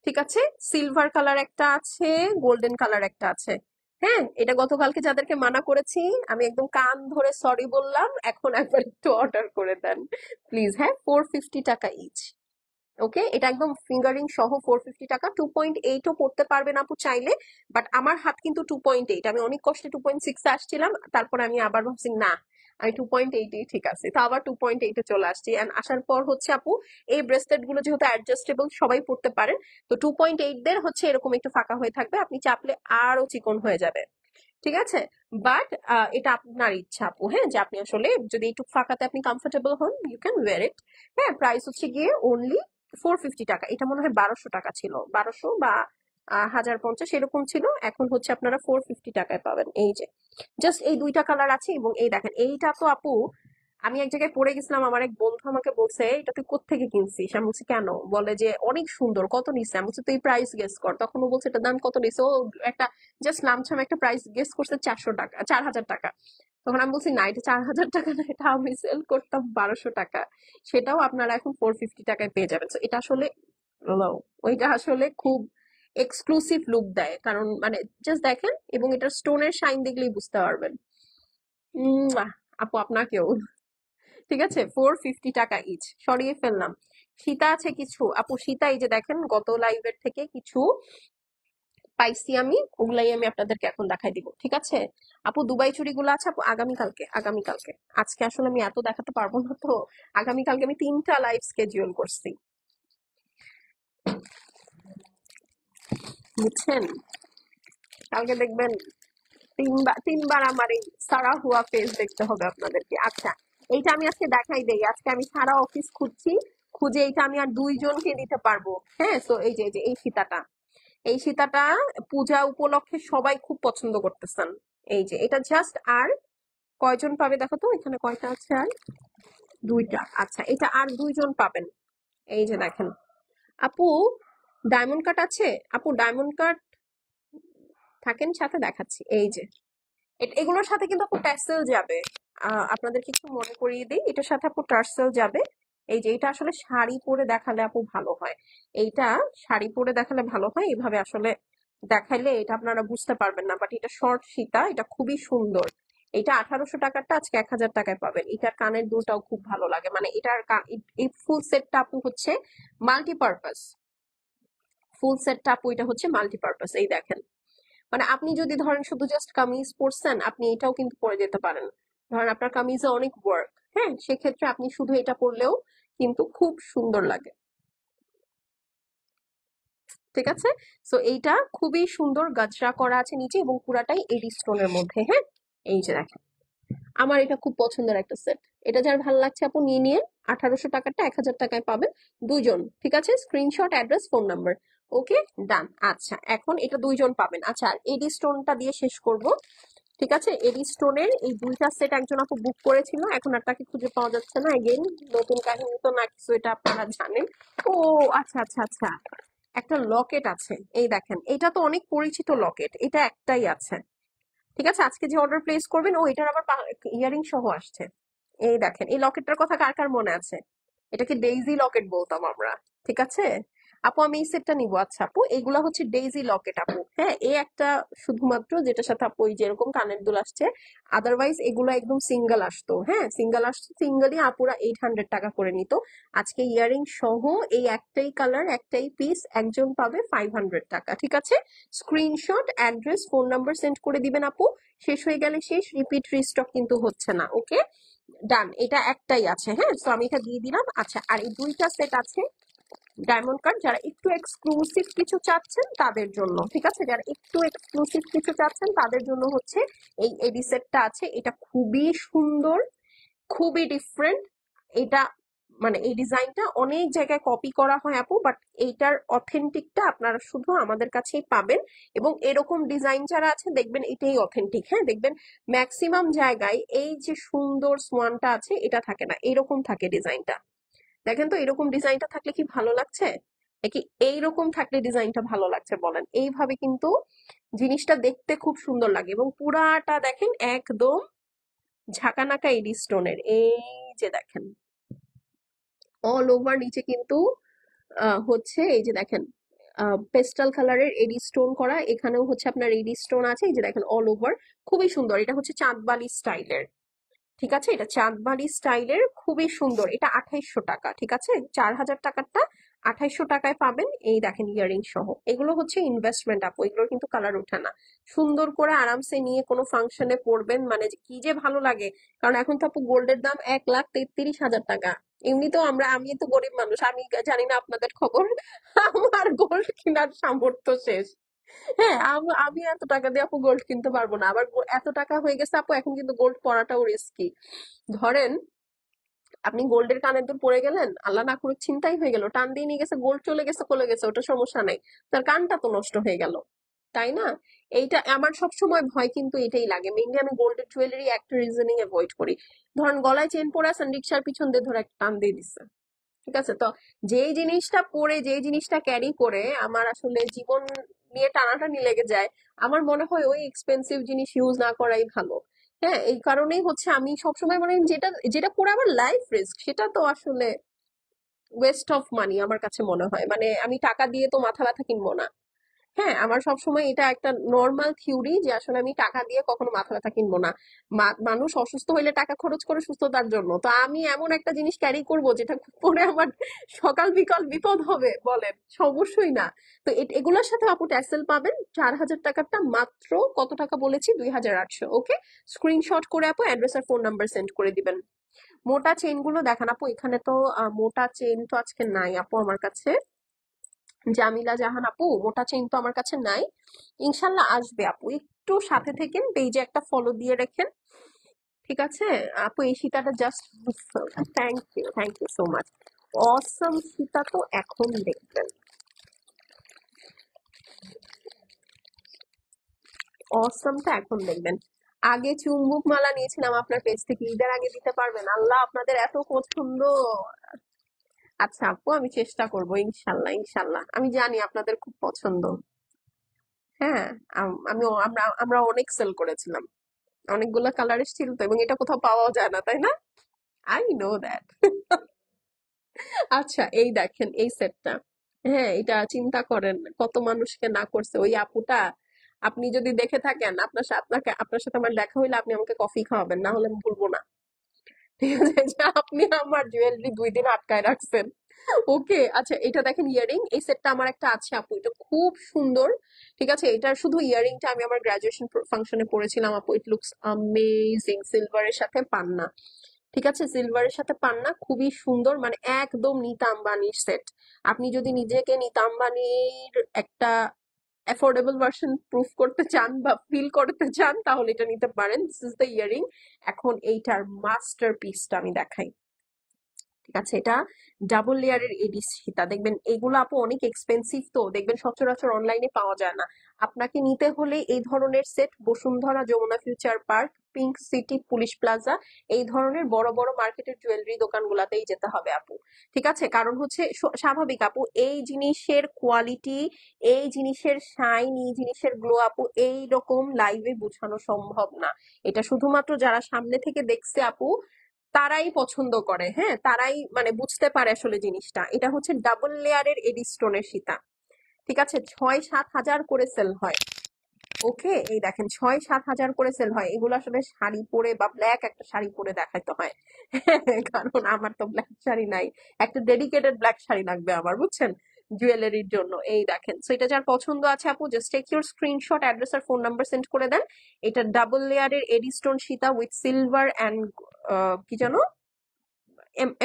ঠিক আছে সিলভার কালার একটা আছে গোল্ডেন কালার একটা আছে হ্যাঁ এটা গতকালকে যাদেরকে মানা করেছি আমি একদম কান ধরে সরি বললাম এখন একবার একটু অর্ডার করে দেন প্লিজ হ্যাঁ ফোর ফিফটি টাকা ইচ ওকে এটা একদম ফিঙ্গারিং সহ ফোর ফিফটি টাকা টু পয়েন্ট এইটও পড়তে পারবেন আপু চাইলে বাট আমার হাত কিন্তু টু পয়েন্ট এইট আমি অনেক কষ্টে টু পয়েন্ট সিক্সে আসছিলাম তারপর আমি আবার ভাবছি না আমি টু পয়েন্ট এইটেই ঠিক আছে তো আবার টু পয়েন্ট এইটে চলে আসছি অ্যান্ড আসার পর হচ্ছে আপু এই ব্রেসলেট গুলো যেহেতু অ্যাডজাস্টেবল সবাই পড়তে পারেন তো টু পয়েন্ট এইট দের হচ্ছে এরকম একটু ফাঁকা হয়ে থাকবে আপনি চাপলে আরও চিকন হয়ে যাবে ঠিক আছে বাট এটা আপনার ইচ্ছা আপু হ্যাঁ যে আপনি আসলে যদি এইটুকু ফাঁকাতে আপনি কমফোর্টেবল হন ইউ ক্যান ওয়ার ইট হ্যাঁ প্রাইস হচ্ছে গিয়ে অনলি ফোর ফিফটি টাকা এটা মনে হয় বারোশো টাকা ছিল বারোশো বা হাজার পঞ্চাশ এরকম ছিল এখন হচ্ছে আপনারা ফোর ফিফটি টাকায় পাবেন এই যে জাস্ট এই দুইটা কালার আছে এবং এই দেখেন এইটা তো আপু আমি এক জায়গায় পড়ে গেছিলাম আমার এক বন্ধু আমাকে বলছে এটা তুই কোথেকে কিনছিস আমি বলছি কেন বলে যে অনেক সুন্দর কত নিচ্ছে আমি বলছি তুই প্রাইস গেস কর তখন ও বলছে এটা দাম কত নিছে ও একটা জাস্ট নামছাম একটা প্রাইস গেস করছে চারশো টাকা চার হাজার টাকা তখন আমি বলছি না এটা চার হাজার টাকা না এটা আমি সেল করতাম বারোশো টাকা সেটাও আপনারা এখন ফোর ফিফটি টাকায় পেয়ে যাবেন তো এটা আসলে ওইটা আসলে খুব এক্সক্লুসিভ লুক দেয় কারণ মানে জাস্ট দেখেন এবং এটা স্টোনের শাইন দেখলেই বুঝতে পারবেন আপু আপনাকেও ঠিক আছে ফোর ফিফটি টাকা ইচ সরিয়ে ফেললাম সীতা আছে কিছু আপু সীতা এই যে দেখেন গত লাইভের থেকে কিছু পাইছি আমি ওগুলাই আমি আপনাদেরকে এখন দেখাই দিব ঠিক আছে আপু দুবাই চুরিগুলো আছে আপু আগামীকালকে আগামীকালকে আজকে আসলে আমি এত দেখাতে পারবো না তো আগামীকালকে আমি তিনটা লাইভ স্কেডিউল করছি বুঝছেন কালকে দেখবেন তিনবার তিনবার আমার এই সারা হুয়া পেজ দেখতে হবে আপনাদেরকে আচ্ছা এইটা আমি আজকে দেখাই দেই আজকে আমি সারা অফিস খুঁজছি খুঁজে এইটা আমি আর দুইজনকে দিতে পারবো হ্যাঁ তো এই যে এই যে এই ফিতাটা এই সীতাটা পূজা উপলক্ষে সবাই খুব পছন্দ করতেছেন এই যে এটা জাস্ট আর কয়জন পাবে দেখো তো এখানে কয়টা আছে আর দুইটা আচ্ছা এটা আর দুইজন পাবেন এই যে দেখেন আপু ডায়মন্ড কাট আছে আপু ডায়মন্ড কাট থাকেন সাথে দেখাচ্ছি এই যে এগুলোর সাথে কিন্তু আপু ট্যাসেল যাবে আপনাদের কিছু মনে করিয়ে দিই এটার সাথে আপু টার্সেল যাবে এই যে এটা আসলে শাড়ি পরে দেখালে আপু ভালো হয় এইটা শাড়ি পরে দেখালে ভালো হয় এইভাবে আসলে দেখাইলে এটা আপনারা বুঝতে পারবেন না বাট এটা শর্ট সীতা এটা খুবই সুন্দর এটা আঠারোশো টাকারটা আজকে এক হাজার টাকায় পাবেন এটার কানের দুটাও খুব ভালো লাগে মানে এটার এই ফুল সেটটা আপু হচ্ছে মাল্টিপারপাস ফুল সেট আপ ওইটা হচ্ছে মাল্টিপারপাস এই দেখেন মানে আপনি যদি ধরেন শুধু জাস্ট কামিজ পরছেন আপনি এটাও কিন্তু পরে যেতে পারেন ধরেন আপনার কামিজে অনেক ওয়ার্ক হ্যাঁ সেক্ষেত্রে আপনি শুধু এটা পরলেও কিন্তু খুব সুন্দর লাগে ঠিক আছে সো এইটা খুবই সুন্দর গাছরা করা আছে নিচে এবং পুরাটাই এডি স্টোনের মধ্যে হ্যাঁ এই যে দেখেন আমার এটা খুব পছন্দের একটা সেট এটা যার ভালো লাগছে আপু নিয়ে নিয়ে আঠারোশো টাকাটা এক হাজার টাকায় পাবেন দুজন ঠিক আছে screenshot address phone number okay done আচ্ছা এখন এটা দুইজন পাবেন আচ্ছা আর এডি স্টোনটা দিয়ে শেষ করব ঠিক আছে এডি স্টোনের এই দুইটা সেট একজন আপু বুক করেছিল এখন আর তাকে খুঁজে পাওয়া যাচ্ছে না এগেন নতুন কাহিনী তো না কিছু এটা আপনারা জানেন ও আচ্ছা আচ্ছা আচ্ছা একটা লকেট আছে এই দেখেন এটা তো অনেক পরিচিত লকেট এটা একটাই আছে ঠিক আছে আজকে যে অর্ডার প্লেস করবেন ও এটার আবার ইয়ারিং সহ আসছে এই দেখেন এই লকেটটার কথা কার কার মনে আছে এটাকে ডেইজি লকেট বলতাম আমরা ঠিক আছে আপু আমি এই সেটটা নিবো আচ্ছা আপু এগুলা হচ্ছে ডেইজি লকেট আপু হ্যাঁ এ একটা শুধুমাত্র যেটা সাথে আপু যেরকম কানের দুল আসছে আদারওয়াইজ এগুলো একদম সিঙ্গেল আসতো হ্যাঁ সিঙ্গেল আসতো সিঙ্গেলই আপুরা এইট হান্ড্রেড টাকা করে নিত আজকে ইয়ারিং সহ এই একটাই কালার একটাই পিস একজন পাবে ফাইভ হান্ড্রেড টাকা ঠিক আছে screenshot address phone number send করে দিবেন আপু শেষ হয়ে গেলে শেষ রিপিট রিস্টক কিন্তু হচ্ছে না ওকে ডান এটা একটাই আছে হ্যাঁ তো আমি এটা দিয়ে দিলাম আচ্ছা আর এই দুইটা সেট আছে ডায়মন্ড কার্ড যারা একটু এক্সক্লুসিভ কিছু চাচ্ছেন তাদের জন্য ঠিক আছে যারা একটু এক্সক্লুসিভ কিছু চাচ্ছেন তাদের জন্য হচ্ছে এই এডি সেটটা আছে এটা খুবই সুন্দর খুবই ডিফারেন্ট এটা মানে এই ডিজাইনটা অনেক জায়গায় কপি করা হয় আপু বাট এইটার অথেন্টিকটা আপনারা শুধু আমাদের কাছেই পাবেন এবং এরকম ডিজাইন যারা আছে দেখবেন এটাই অথেন্টিক হ্যাঁ দেখবেন ম্যাক্সিমাম জায়গায় এই যে সুন্দর সোয়ানটা আছে এটা থাকে না এরকম থাকে ডিজাইনটা দেখেন তো এরকম ডিজাইনটা থাকলে কি ভালো লাগছে নাকি এইরকম থাকলে ডিজাইনটা ভালো লাগছে বলেন এইভাবে কিন্তু জিনিসটা দেখতে খুব সুন্দর লাগে এবং পুরাটা দেখেন একদম ঝাঁকানাকা এডি স্টোনের এই যে দেখেন অল ওভার নিচে কিন্তু হচ্ছে এই যে দেখেন পেস্টাল কালারের এডি স্টোন করা এখানেও হচ্ছে আপনার এডি স্টোন আছে এই যে দেখেন অল ওভার খুবই সুন্দর এটা হচ্ছে চাঁদবালি স্টাইলের ঠিক আছে এটা চাঁদবাড়ি স্টাইলের খুবই সুন্দর এটা আঠাইশশো টাকা ঠিক আছে চার হাজার টাকারটা আঠাইশশো টাকায় পাবেন এই দেখেন ইয়ারিং সহ এগুলো হচ্ছে ইনভেস্টমেন্ট আপ এগুলোর কিন্তু কালার ওঠে না সুন্দর করে আরামসে নিয়ে কোনো ফাংশনে পরবেন মানে কি যে ভালো লাগে কারণ এখন তো আপু গোল্ডের দাম এক লাখ তেত্রিশ হাজার টাকা এমনিতেও আমরা আমি তো গরিব মানুষ আমি জানি না আপনাদের খবর আমার গোল্ড কেনার সামর্থ্য শেষ হ্যাঁ আম- আমি এত টাকা দিয়ে আপু গোল্ড কিনতে পারবো না আবার এত টাকা হয়ে গেছে আপু এখন কিন্তু গোল্ড পরাটাও রিস্কি ধরেন আপনি গোল্ডের কানের দুল পরে গেলেন আল্লাহ না করে ছিনতাই হয়ে গেল টান দিয়ে নিয়ে গেছে গোল্ড চলে গেছে কলে গেছে ওটা সমস্যা নাই তার কানটা তো নষ্ট হয়ে গেল তাই না এইটা আমার সব সময় ভয় কিন্তু এটাই লাগে মেইনলি আমি গোল্ডের জুয়েলারি একটা রিজনিং এভয়েড করি ধরেন গলায় চেন পরে আছেন রিক্সার পিছন দিয়ে ধরে একটা টান দিয়ে দিচ্ছে ঠিক আছে তো যেই জিনিসটা পরে যেই জিনিসটা ক্যারি করে আমার আসলে জীবন নিয়ে টানাটানি লেগে যায় আমার মনে হয় ওই এক্সপেন্সিভ জিনিস ইউজ না করাই ভালো হ্যাঁ এই কারণেই হচ্ছে আমি সবসময় মানে যেটা যেটা পুরো আমার লাইফ রিস্ক সেটা তো আসলে ওয়েস্ট অফ মানি আমার কাছে মনে হয় মানে আমি টাকা দিয়ে তো মাথা ব্যথা কিনবো না হ্যাঁ আমার সবসময় এটা একটা নর্মাল থিওরি যে আসলে আমি টাকা দিয়ে কখনো মাথা ব্যথা কিনবো না মানুষ অসুস্থ হইলে টাকা খরচ করে সুস্থতার জন্য তো আমি এমন একটা জিনিস ক্যারি করব যেটা পরে আমার সকাল বিকাল বিপদ হবে বলেন অবশ্যই না তো এগুলোর সাথে আপু ট্যাসেল পাবেন চার হাজার টাকারটা মাত্র কত টাকা বলেছি দুই হাজার আটশো ওকে স্ক্রিনশট করে আপু অ্যাড্রেস আর ফোন নাম্বার সেন্ড করে দিবেন মোটা চেইনগুলো দেখান আপু এখানে তো মোটা চেইন তো আজকে নাই আপু আমার কাছে জামিলা জাহান আপু মোটা চেন তো আমার কাছে নাই ইনশাল্লাহ আসবে আপু একটু সাথে থেকেন পেজে একটা ফলো দিয়ে রেখেন ঠিক আছে আপু এই সীতাটা just thank you thank you so much awesome সীতা তো এখন দেখবেন অসমটা এখন দেখবেন আগে চুম্বুক মালা নিয়েছিলাম আপনার পেজ থেকে ঈদের আগে দিতে পারবেন আল্লাহ আপনাদের এত পছন্দ আচ্ছা আপু আমি চেষ্টা করব ইনশাল্লাহ ইনশাল্লাহ আমি জানি আপনাদের খুব পছন্দ হ্যাঁ আমি আমরা আমরা অনেক সেল করেছিলাম অনেকগুলো কালার এসেছিল তো এবং এটা কোথাও পাওয়া যায় না তাই না আই নো দ্যাট আচ্ছা এই দেখেন এই সেটটা হ্যাঁ এটা চিন্তা করেন কত মানুষকে না করছে ওই আপুটা আপনি যদি দেখে থাকেন আপনার সাথে আপনাকে আপনার সাথে আমার দেখা হইলে আপনি আমাকে কফি খাওয়াবেন না হলে আমি ভুলবো না ঠিক আছে যে আপনি আমার জুয়েলারি দুই দিন আটকায় রাখছেন ওকে আচ্ছা এটা দেখেন ইয়ারিং এই সেটটা আমার একটা আছে আপু এটা খুব সুন্দর ঠিক আছে এটা শুধু ইয়ারিংটা আমি আমার গ্রাজুয়েশন ফাংশনে পড়েছিলাম আপু ইট লুকস আমেজিং সিলভারের সাথে পান্না ঠিক আছে সিলভারের সাথে পান্না খুবই সুন্দর মানে একদম নিতাম্বানির সেট আপনি যদি নিজেকে নিতাম্বানির একটা অ্যাফোর্ডেবল ভার্সন প্রুফ করতে চান বা ফিল করতে চান তাহলে এটা নিতে পারেন দিস ইজ দ্য ইয়ারিং এখন এইটার মাস্টার পিসটা আমি দেখাই ঠিক আছে এটা ডাবল লেয়ারের এডিস সীতা দেখবেন এগুলো আপু অনেক এক্সপেন্সিভ তো দেখবেন সচরাচর অনলাইনে পাওয়া যায় না আপনাকে নিতে হলে এই ধরনের set Bashundhara Jamuna future park pink city police plaza এই ধরনের বড় বড় মার্কেটের জুয়েলারি দোকানগুলাতেই যেতে হবে আপু ঠিক আছে কারণ হচ্ছে স্বাভাবিক আপু এই জিনিসের কোয়ালিটি এই জিনিসের শাইন এই জিনিসের গ্লো আপু এই রকম লাইভে বোঝানো সম্ভব না এটা শুধুমাত্র যারা সামনে থেকে দেখছে আপু তারাই পছন্দ করে হ্যাঁ তারাই মানে বুঝতে পারে আসলে জিনিসটা এটা হচ্ছে ডাবল লেয়ারের এডিস্টোনের সীতা ঠিক আছে ছয় সাত হাজার করে সেল হয় ওকে এই দেখেন ছয় সাত হাজার করে সেল হয় এগুলো আসলে শাড়ি পরে বা ব্ল্যাক একটা শাড়ি পরে দেখাইতে হয় কারণ আমার তো ব্ল্যাক শাড়ি নাই একটা ডেডিকেটেড ব্ল্যাক শাড়ি লাগবে আমার বুঝছেন জুয়েলারির জন্য এই দেখেন সো এটা যার পছন্দ আছে আপু just take your screenshot address আর ফোন নাম্বার সেন্ড করে দেন এটা ডাবল লেয়ারের এডিস্টোন সীতা উইথ সিলভার অ্যান্ড কি যেন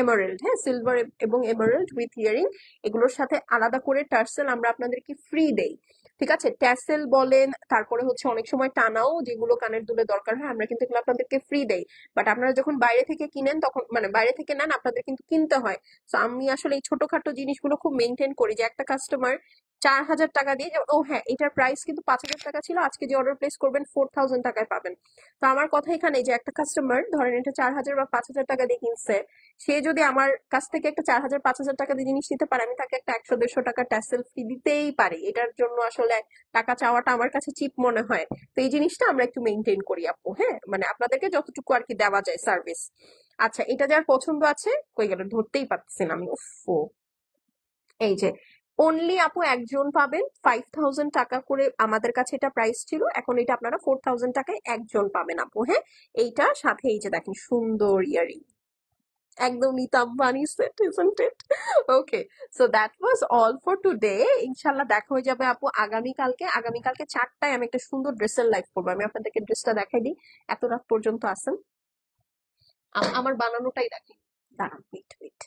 এমারেল্ড হ্যাঁ সিলভার এবং এমারেল্ড উইথ ইয়ারিং এগুলোর সাথে আলাদা করে টার্সেল আমরা আপনাদেরকে ফ্রি দেই ঠিক আছে ট্যাসেল বলেন তারপরে হচ্ছে অনেক সময় টানাও যেগুলো কানের দুলে দরকার হয় আমরা কিন্তু এগুলো আপনাদেরকে ফ্রি দেই বাট আপনারা যখন বাইরে থেকে কিনেন তখন মানে বাইরে থেকে নেন আপনাদের কিন্তু কিনতে হয় তো আমি আসলে এই ছোটখাটো জিনিসগুলো খুব মেনটেন করি যে একটা কাস্টমার চার হাজার টাকা দিয়ে ও হ্যাঁ এটার প্রাইস কিন্তু পাঁচ হাজার টাকা ছিল আজকে যে অর্ডার প্লেস করবেন ফোর থাউজেন্ড টাকায় পাবেন তো আমার কথা এখানে যে একটা কাস্টমার ধরেন এটা চার হাজার বা পাঁচ হাজার টাকা দিয়ে কিনছে সে যদি আমার কাছ থেকে একটা চার হাজার পাঁচ হাজার টাকা দিয়ে জিনিস নিতে পারে আমি তাকে একটা একশো দেড়শো টাকা ট্যাসেল ফি দিতেই পারি এটার জন্য আসলে টাকা চাওয়াটা আমার কাছে চিপ মনে হয় তো এই জিনিসটা আমরা একটু মেনটেন করি আপু হ্যাঁ মানে আপনাদেরকে যতটুকু আর কি দেওয়া যায় সার্ভিস আচ্ছা এটা যার পছন্দ আছে কই গেল ধরতেই পারতেছেন আমি উফ এই যে অনলি আপু একজন পাবেন ফাইভ থাউজেন্ড টাকা করে আমাদের কাছে এটা প্রাইস ছিল এখন এটা আপনারা ফোর থাউজেন্ড টাকায় একজন পাবেন আপু হ্যাঁ এইটা সাথে এই যে দেখেন সুন্দর ইয়ারিং একদম নিতাম্বানি set isn't it okay so that was all for today ইনশাল্লাহ দেখা হয়ে যাবে আপু আগামীকালকে আগামীকালকে চারটায় আমি একটা সুন্দর ড্রেসের লাইভ করবো আমি আপনাদেরকে ড্রেসটা দেখাই দিই এত রাত পর্যন্ত আসেন আমার বানানোটাই রাখি দাঁড়ান মিট মিট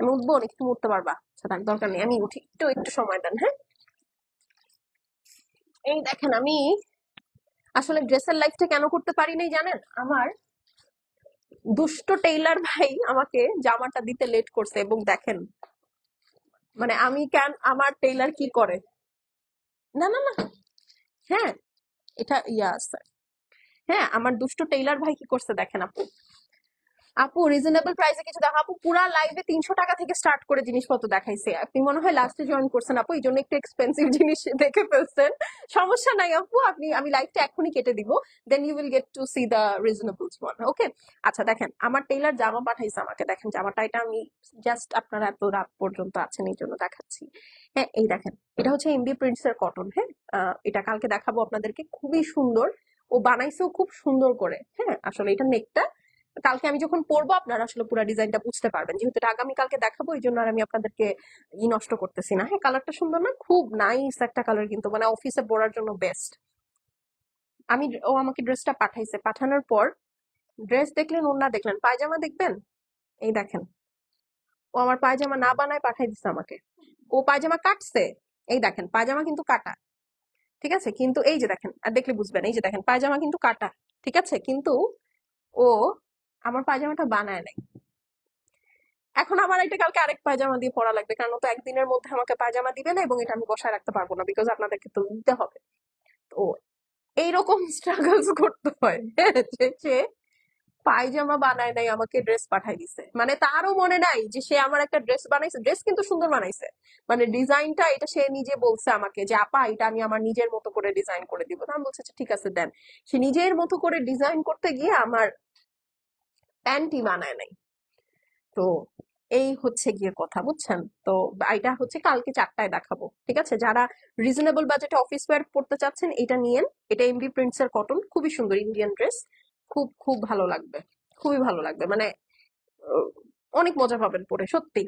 আমি উঠবো অনেক তুমি উঠতে পারবা আচ্ছা দরকার নেই আমি উঠি একটু একটু সময় দেন হ্যাঁ এই দেখেন আমি আসলে ড্রেসের লাইফটা কেন করতে পারি নাই জানেন আমার দুষ্ট টেইলার ভাই আমাকে জামাটা দিতে লেট করছে এবং দেখেন মানে আমি কেন আমার টেইলার কি করে না না না হ্যাঁ এটা ইয়া আছে হ্যাঁ আমার দুষ্ট টেইলার ভাই কি করছে দেখেন আপনি আপু রিজনেবল প্রাইসে কিছু দেখা আপু পুরা লাইভে তিনশো টাকা থেকে স্টার্ট করে জিনিসপত্র দেখাইছে আপনি মনে হয় লাস্টে জয়েন করছেন আপু এই জন্য একটু এক্সপেন্সিভ জিনিস দেখে ফেলছেন সমস্যা নাই আপু আপনি আমি লাইভটা এখনই কেটে দিব then you will get to see the reasonable one okay আচ্ছা দেখেন আমার টেইলার জামা পাঠাইছে আমাকে দেখেন জামাটা এটা আমি জাস্ট আপনারা এত রাত পর্যন্ত আছেন এই জন্য দেখাচ্ছি হ্যাঁ এই দেখেন এটা হচ্ছে এমবি প্রিন্টস এর কটন হ্যাঁ এটা কালকে দেখাবো আপনাদেরকে খুবই সুন্দর ও বানাইছেও খুব সুন্দর করে হ্যাঁ আসলে এটা নেকটা কালকে আমি যখন পড়বো আপনারা আসলে পুরো ডিজাইনটা বুঝতে পারবেন যেহেতু এটা আগামীকালকে দেখাবো এই জন্য আর আমি আপনাদেরকে ই নষ্ট করতেছি না হ্যাঁ কালারটা সুন্দর না খুব নাইস একটা কালার কিন্তু মানে অফিসে পড়ার জন্য বেস্ট আমি ও আমাকে ড্রেসটা পাঠাইছে পাঠানোর পর ড্রেস দেখলেন না দেখলেন পায়জামা দেখবেন এই দেখেন ও আমার পায়জামা না বানায় পাঠাই দিচ্ছে আমাকে ও পায়জামা কাটছে এই দেখেন পায়জামা কিন্তু কাটা ঠিক আছে কিন্তু এই যে দেখেন আর দেখলে বুঝবেন এই যে দেখেন পায়জামা কিন্তু কাটা ঠিক আছে কিন্তু ও আমার পায়জামাটা বানায় নাই এখন আমার একটা কালকে আরেক পায়জামা দিয়ে পড়া লাগবে কারণ তো একদিনের মধ্যে আমাকে পায়জামা দিবে না এবং এটা আমি বসায় রাখতে পারবো না বিকজ আপনাদেরকে তো দিতে হবে তো এইরকম স্ট্রাগলস করতে হয় সে পায়জামা বানায় নাই আমাকে ড্রেস পাঠাই দিছে মানে তারও মনে নাই যে সে আমার একটা ড্রেস বানাইছে ড্রেস কিন্তু সুন্দর বানাইছে মানে ডিজাইনটা এটা সে নিজে বলছে আমাকে যে আপা এটা আমি আমার নিজের মতো করে ডিজাইন করে দিব আমি বলছে আচ্ছা, ঠিক আছে দেন সে নিজের মতো করে ডিজাইন করতে গিয়ে আমার প্যান্টি বানায় নাই তো এই হচ্ছে গিয়ে কথা বুঝছেন তো এটা হচ্ছে কালকে চারটায় দেখাবো ঠিক আছে যারা রিজনেবল বাজেটে অফিস ওয়্যার পড়তে চাচ্ছেন এটা নিয়েন এটা এমবি প্রিন্টস এর কটন খুবই সুন্দর ইন্ডিয়ান ড্রেস খুব খুব ভালো লাগবে খুবই ভালো লাগবে মানে অনেক মজা পাবেন পরে সত্যি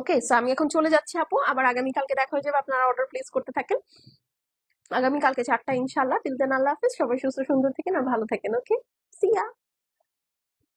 ওকে সো আমি এখন চলে যাচ্ছি আপু আবার আগামীকালকে দেখা হয়ে যাবে আপনারা অর্ডার প্লেস করতে থাকেন আগামীকালকে চারটা ইনশাল্লাহ তিল দেন আল্লাহ হাফিজ সবাই সুস্থ সুন্দর থাকেন আর ভালো থাকেন ওকে সিয়া